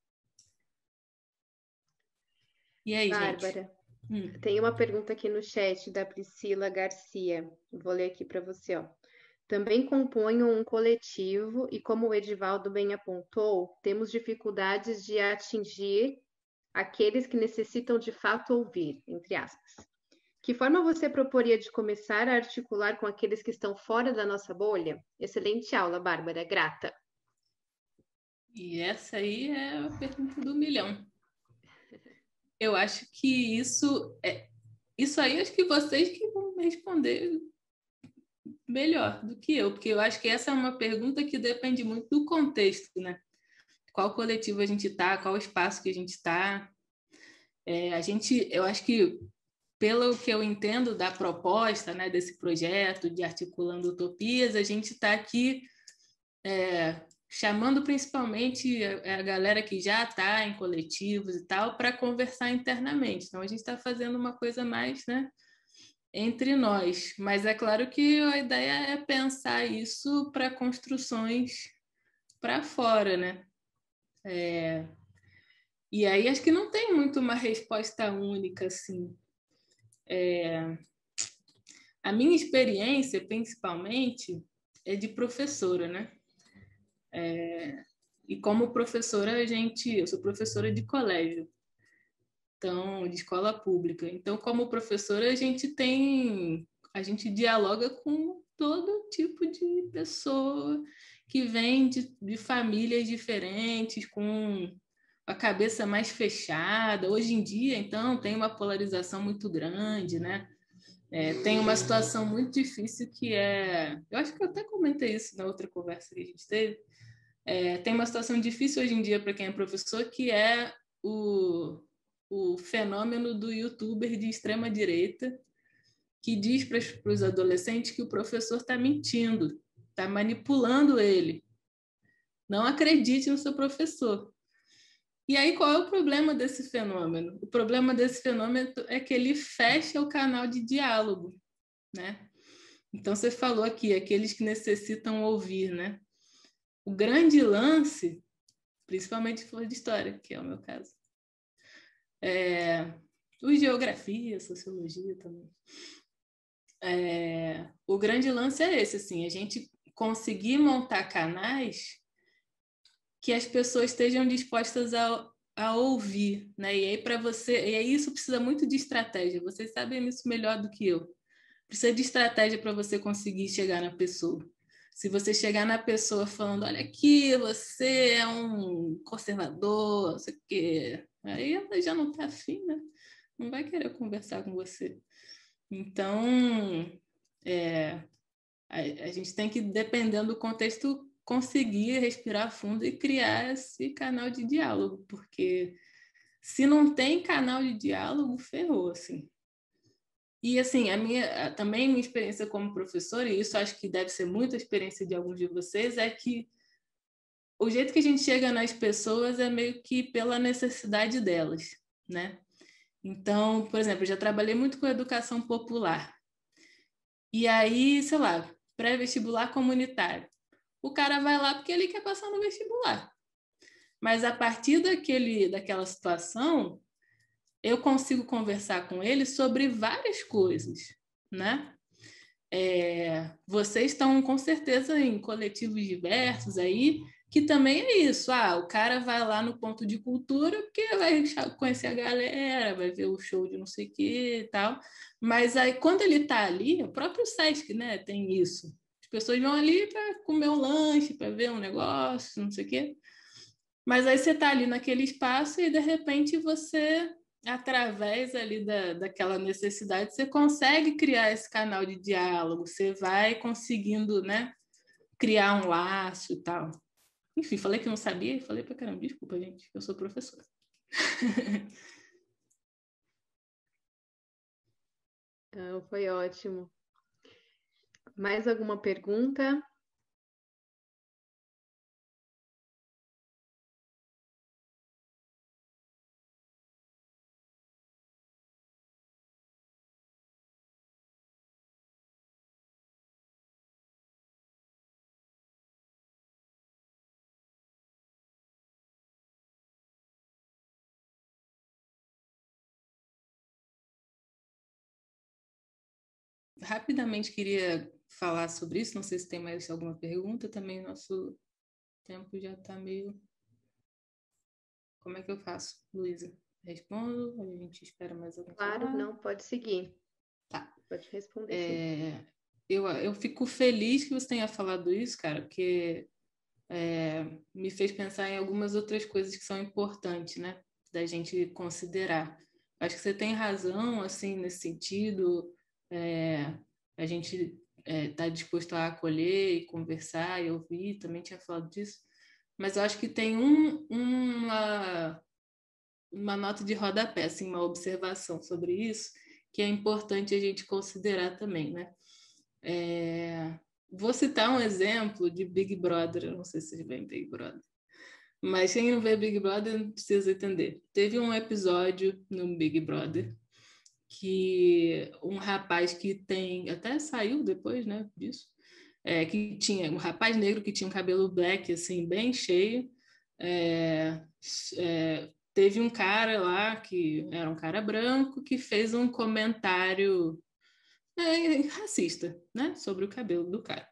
E aí, Bárbara, hum. tem uma pergunta aqui no chat da Priscila Garcia. Vou ler aqui para você, ó. Também componho um coletivo e, como o Edivaldo bem apontou, temos dificuldades de atingir aqueles que necessitam de fato ouvir, entre aspas. Que forma você proporia de começar a articular com aqueles que estão fora da nossa bolha? Excelente aula, Bárbara, grata. E essa aí é a pergunta do milhão. Eu acho que isso é isso aí acho que vocês que vão responder melhor do que eu, porque eu acho que essa é uma pergunta que depende muito do contexto, né? qual coletivo a gente está, qual espaço que a gente está. É, a gente, eu acho que, pelo que eu entendo da proposta né, desse projeto de Articulando Utopias, a gente está aqui é, chamando principalmente a, a galera que já está em coletivos e tal para conversar internamente. Então, a gente está fazendo uma coisa mais, né? entre nós, mas é claro que a ideia é pensar isso para construções para fora, né? É... E aí acho que não tem muito uma resposta única, assim. É... A minha experiência, principalmente, é de professora, né? É... E como professora, a gente, eu sou professora de colégio, então de escola pública. Então, como professora, a gente tem, a gente dialoga com todo tipo de pessoa que vêm de, de famílias diferentes, com a cabeça mais fechada. Hoje em dia, então, tem uma polarização muito grande, né? É, tem uma situação muito difícil que é. Eu acho que eu até comentei isso na outra conversa que a gente teve. É, tem uma situação difícil hoje em dia para quem é professor, que é o, o fenômeno do youtuber de extrema direita, que diz para os adolescentes que o professor está mentindo, está manipulando ele. Não acredite no seu professor. E aí, qual é o problema desse fenômeno? O problema desse fenômeno é que ele fecha o canal de diálogo, né? Então, você falou aqui, aqueles que necessitam ouvir, né? O grande lance, principalmente flor de história, que é o meu caso, é, o geografia, sociologia também. É, o grande lance é esse, assim, a gente conseguir montar canais que as pessoas estejam dispostas a, a ouvir, né? E aí para você, e aí isso precisa muito de estratégia. Vocês sabem isso melhor do que eu. Precisa de estratégia para você conseguir chegar na pessoa. Se você chegar na pessoa falando, olha aqui, você é um conservador, não sei o quê, aí ela já não está afim, né? Não vai querer conversar com você. Então, é, a, a gente tem que, dependendo do contexto, conseguir respirar fundo e criar esse canal de diálogo, porque se não tem canal de diálogo, ferrou, assim. E, assim, a minha, também minha experiência como professora, e isso acho que deve ser muito a experiência de alguns de vocês, é que o jeito que a gente chega nas pessoas é meio que pela necessidade delas, né? Então, por exemplo, eu já trabalhei muito com educação popular. E aí, sei lá, pré-vestibular comunitário. O cara vai lá porque ele quer passar no vestibular. Mas a partir daquele, daquela situação, eu consigo conversar com ele sobre várias coisas, né? É, vocês estão com certeza em coletivos diversos aí que também é isso. Ah, o cara vai lá no ponto de cultura porque vai conhecer a galera, vai ver o show de não sei o que e tal. Mas aí, quando ele está ali, é o próprio Sesc né, tem isso. As pessoas vão ali para comer um lanche, para ver um negócio, não sei o quê. Mas aí você está ali naquele espaço e, de repente, você, através ali da, daquela necessidade, você consegue criar esse canal de diálogo, você vai conseguindo, né? criar um laço e tal. Enfim, falei que não sabia e falei pra caramba, desculpa, gente, eu sou professora. ah, foi ótimo. Mais alguma pergunta? rapidamente queria falar sobre isso, não sei se tem mais alguma pergunta, também nosso tempo já está meio. Como é que eu faço, Luísa? Respondo? A gente espera mais alguma Claro, falar? não, pode seguir. Tá. Pode responder. É, eu, eu fico feliz que você tenha falado isso, cara, porque é, me fez pensar em algumas outras coisas que são importantes, né? Da gente considerar. Acho que você tem razão, assim, nesse sentido é, a gente está é, tá disposto a acolher e conversar e ouvir, também tinha falado disso, mas eu acho que tem um, uma, uma nota de rodapé, assim, uma observação sobre isso, que é importante a gente considerar também, né? É, vou citar um exemplo de Big Brother, não sei se vocês veem Big Brother, mas quem não vê Big Brother não precisa entender. Teve um episódio no Big Brother que um rapaz que tem até saiu depois, né, disso, é, que tinha um rapaz negro que tinha um cabelo black assim bem cheio, é, é, teve um cara lá que era um cara branco que fez um comentário é, racista, né, sobre o cabelo do cara.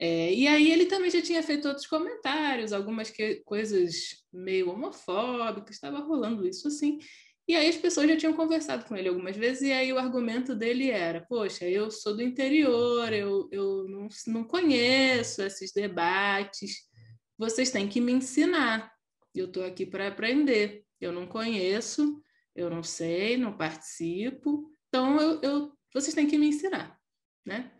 É, e aí ele também já tinha feito outros comentários, algumas que, coisas meio homofóbicas, estava rolando isso assim. E aí as pessoas já tinham conversado com ele algumas vezes, e aí o argumento dele era: poxa, eu sou do interior, eu, eu não, não conheço esses debates, vocês têm que me ensinar. Eu estou aqui para aprender. Eu não conheço, eu não sei, não participo, então eu, eu vocês têm que me ensinar. Né?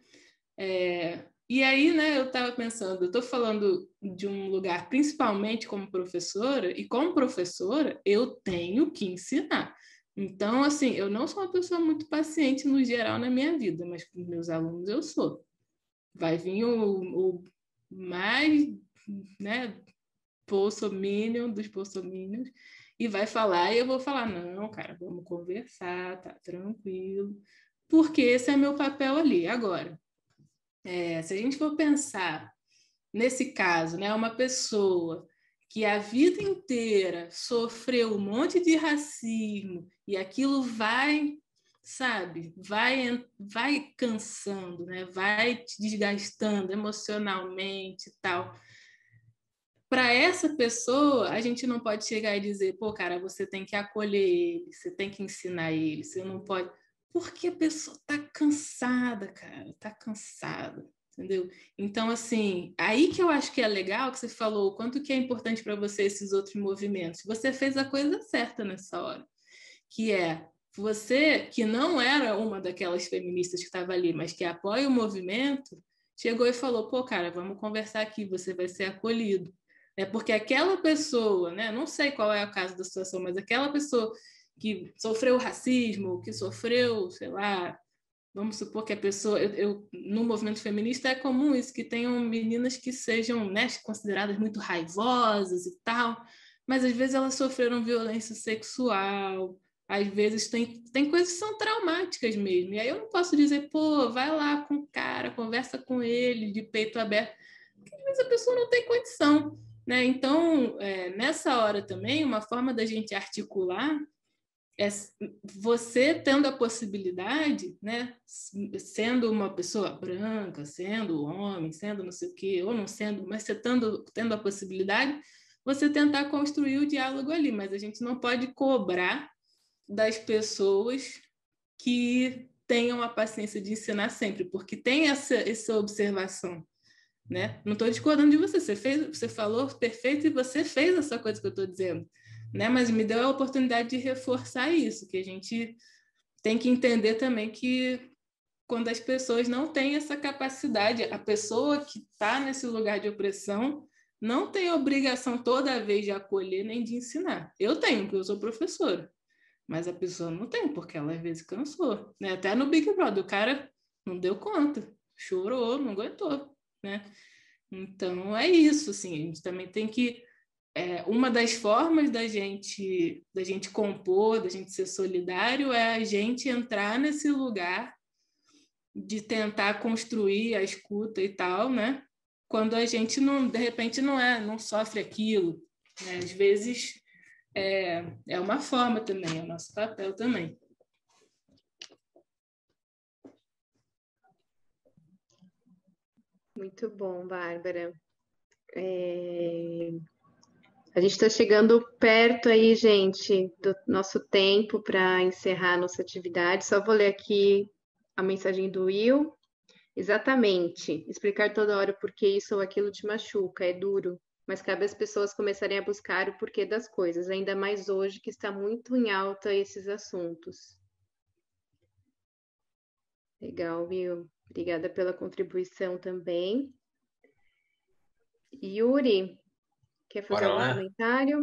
É, e aí, né, eu estava pensando, eu estou falando de um lugar principalmente como professora, e como professora, eu tenho que ensinar. Então, assim, eu não sou uma pessoa muito paciente no geral na minha vida, mas com meus alunos eu sou. Vai vir o, o mais, né, bolsominion dos bolsominions e vai falar, e eu vou falar, não, cara, vamos conversar, tá tranquilo, porque esse é meu papel ali. Agora, é, se a gente for pensar nesse caso, né, uma pessoa que a vida inteira sofreu um monte de racismo e aquilo vai, sabe, vai, vai cansando, né, vai te desgastando emocionalmente e tal. Para essa pessoa, a gente não pode chegar e dizer, pô, cara, você tem que acolher ele, você tem que ensinar ele, você não pode porque a pessoa tá cansada, cara, tá cansada, entendeu? Então, assim, aí que eu acho que é legal que você falou o quanto que é importante para você esses outros movimentos. Você fez a coisa certa nessa hora, que é você, que não era uma daquelas feministas que estava ali, mas que apoia o movimento, chegou e falou: pô, cara, vamos conversar aqui, você vai ser acolhido. É porque aquela pessoa, né, não sei qual é o caso da situação, mas aquela pessoa que sofreu racismo, que sofreu, sei lá, vamos supor que a pessoa, eu, eu, no movimento feminista é comum isso, que tenham meninas que sejam né, consideradas muito raivosas e tal, mas às vezes elas sofreram violência sexual, às vezes tem, tem coisas que são traumáticas mesmo, e aí eu não posso dizer, pô, vai lá com o cara, conversa com ele de peito aberto, porque às vezes a pessoa não tem condição, né? Então, é, nessa hora também, uma forma da gente articular é você tendo a possibilidade, né, sendo uma pessoa branca, sendo homem, sendo não sei o quê, ou não sendo, mas você tendo, tendo a possibilidade, você tentar construir o diálogo ali, mas a gente não pode cobrar das pessoas que tenham a paciência de ensinar sempre, porque tem essa, essa observação. Né? Não estou discordando de você, você, fez, você falou perfeito e você fez essa coisa que eu estou dizendo né? Mas me deu a oportunidade de reforçar isso, que a gente tem que entender também que quando as pessoas não têm essa capacidade, a pessoa que está nesse lugar de opressão não tem obrigação toda vez de acolher nem de ensinar. Eu tenho, porque eu sou professora, mas a pessoa não tem, porque ela às vezes cansou. Né? Até no Big Brother, o cara não deu conta, chorou, não aguentou. Né? Então é isso, assim, a gente também tem que é, uma das formas da gente da gente compor, da gente ser solidário é a gente entrar nesse lugar de tentar construir a escuta e tal, né? Quando a gente não, de repente não é, não sofre aquilo, né? às vezes é, é uma forma também, é o nosso papel também. Muito bom, Bárbara. É... A gente está chegando perto aí, gente, do nosso tempo para encerrar a nossa atividade. Só vou ler aqui a mensagem do Will. Exatamente. Explicar toda hora por que isso ou aquilo te machuca é duro, mas cabe às pessoas começarem a buscar o porquê das coisas, ainda mais hoje que está muito em alta esses assuntos. Legal, Will. Obrigada pela contribuição também. Yuri, Quer fazer Bora algum comentário?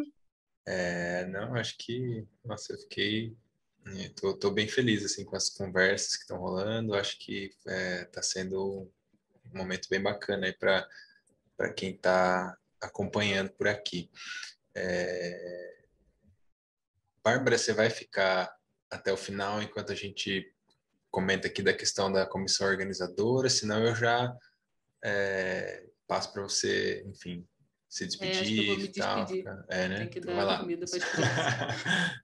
É, não, acho que, nossa, eu fiquei, né, tô, tô bem feliz, assim, com as conversas que estão rolando, acho que é, tá sendo um momento bem bacana aí para para quem está acompanhando por aqui. É... Bárbara, você vai ficar até o final enquanto a gente comenta aqui da questão da comissão organizadora, senão eu já é, passo para você, enfim, se é, despedir é, e tal. Despedir. É, né? Tem que então, dar comida para as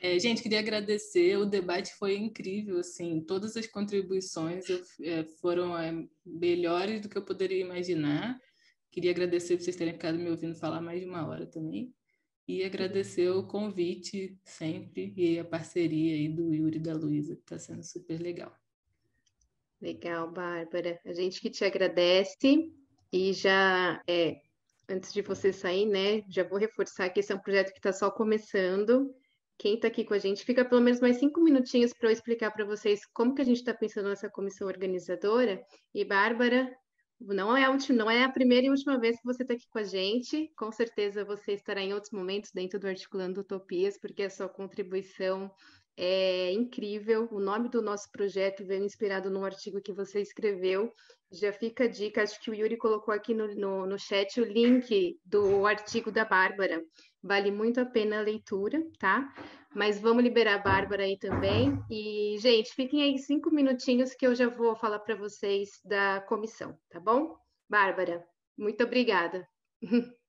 É, gente, queria agradecer. O debate foi incrível, assim, todas as contribuições eu, é, foram é, melhores do que eu poderia imaginar. Queria agradecer por vocês terem ficado me ouvindo falar mais de uma hora também. E agradecer o convite sempre e a parceria aí do Yuri e da Luísa, que está sendo super legal. Legal, Bárbara. A gente que te agradece. E já é, antes de você sair, né? Já vou reforçar que esse é um projeto que está só começando. Quem está aqui com a gente fica pelo menos mais cinco minutinhos para eu explicar para vocês como que a gente está pensando nessa comissão organizadora. E Bárbara, não é, a última, não é a primeira e última vez que você está aqui com a gente. Com certeza você estará em outros momentos dentro do Articulando Utopias, porque a é sua contribuição é incrível. O nome do nosso projeto veio inspirado num artigo que você escreveu. Já fica a dica, acho que o Yuri colocou aqui no, no, no chat o link do artigo da Bárbara. Vale muito a pena a leitura, tá? Mas vamos liberar a Bárbara aí também. E, gente, fiquem aí cinco minutinhos que eu já vou falar para vocês da comissão, tá bom? Bárbara, muito obrigada.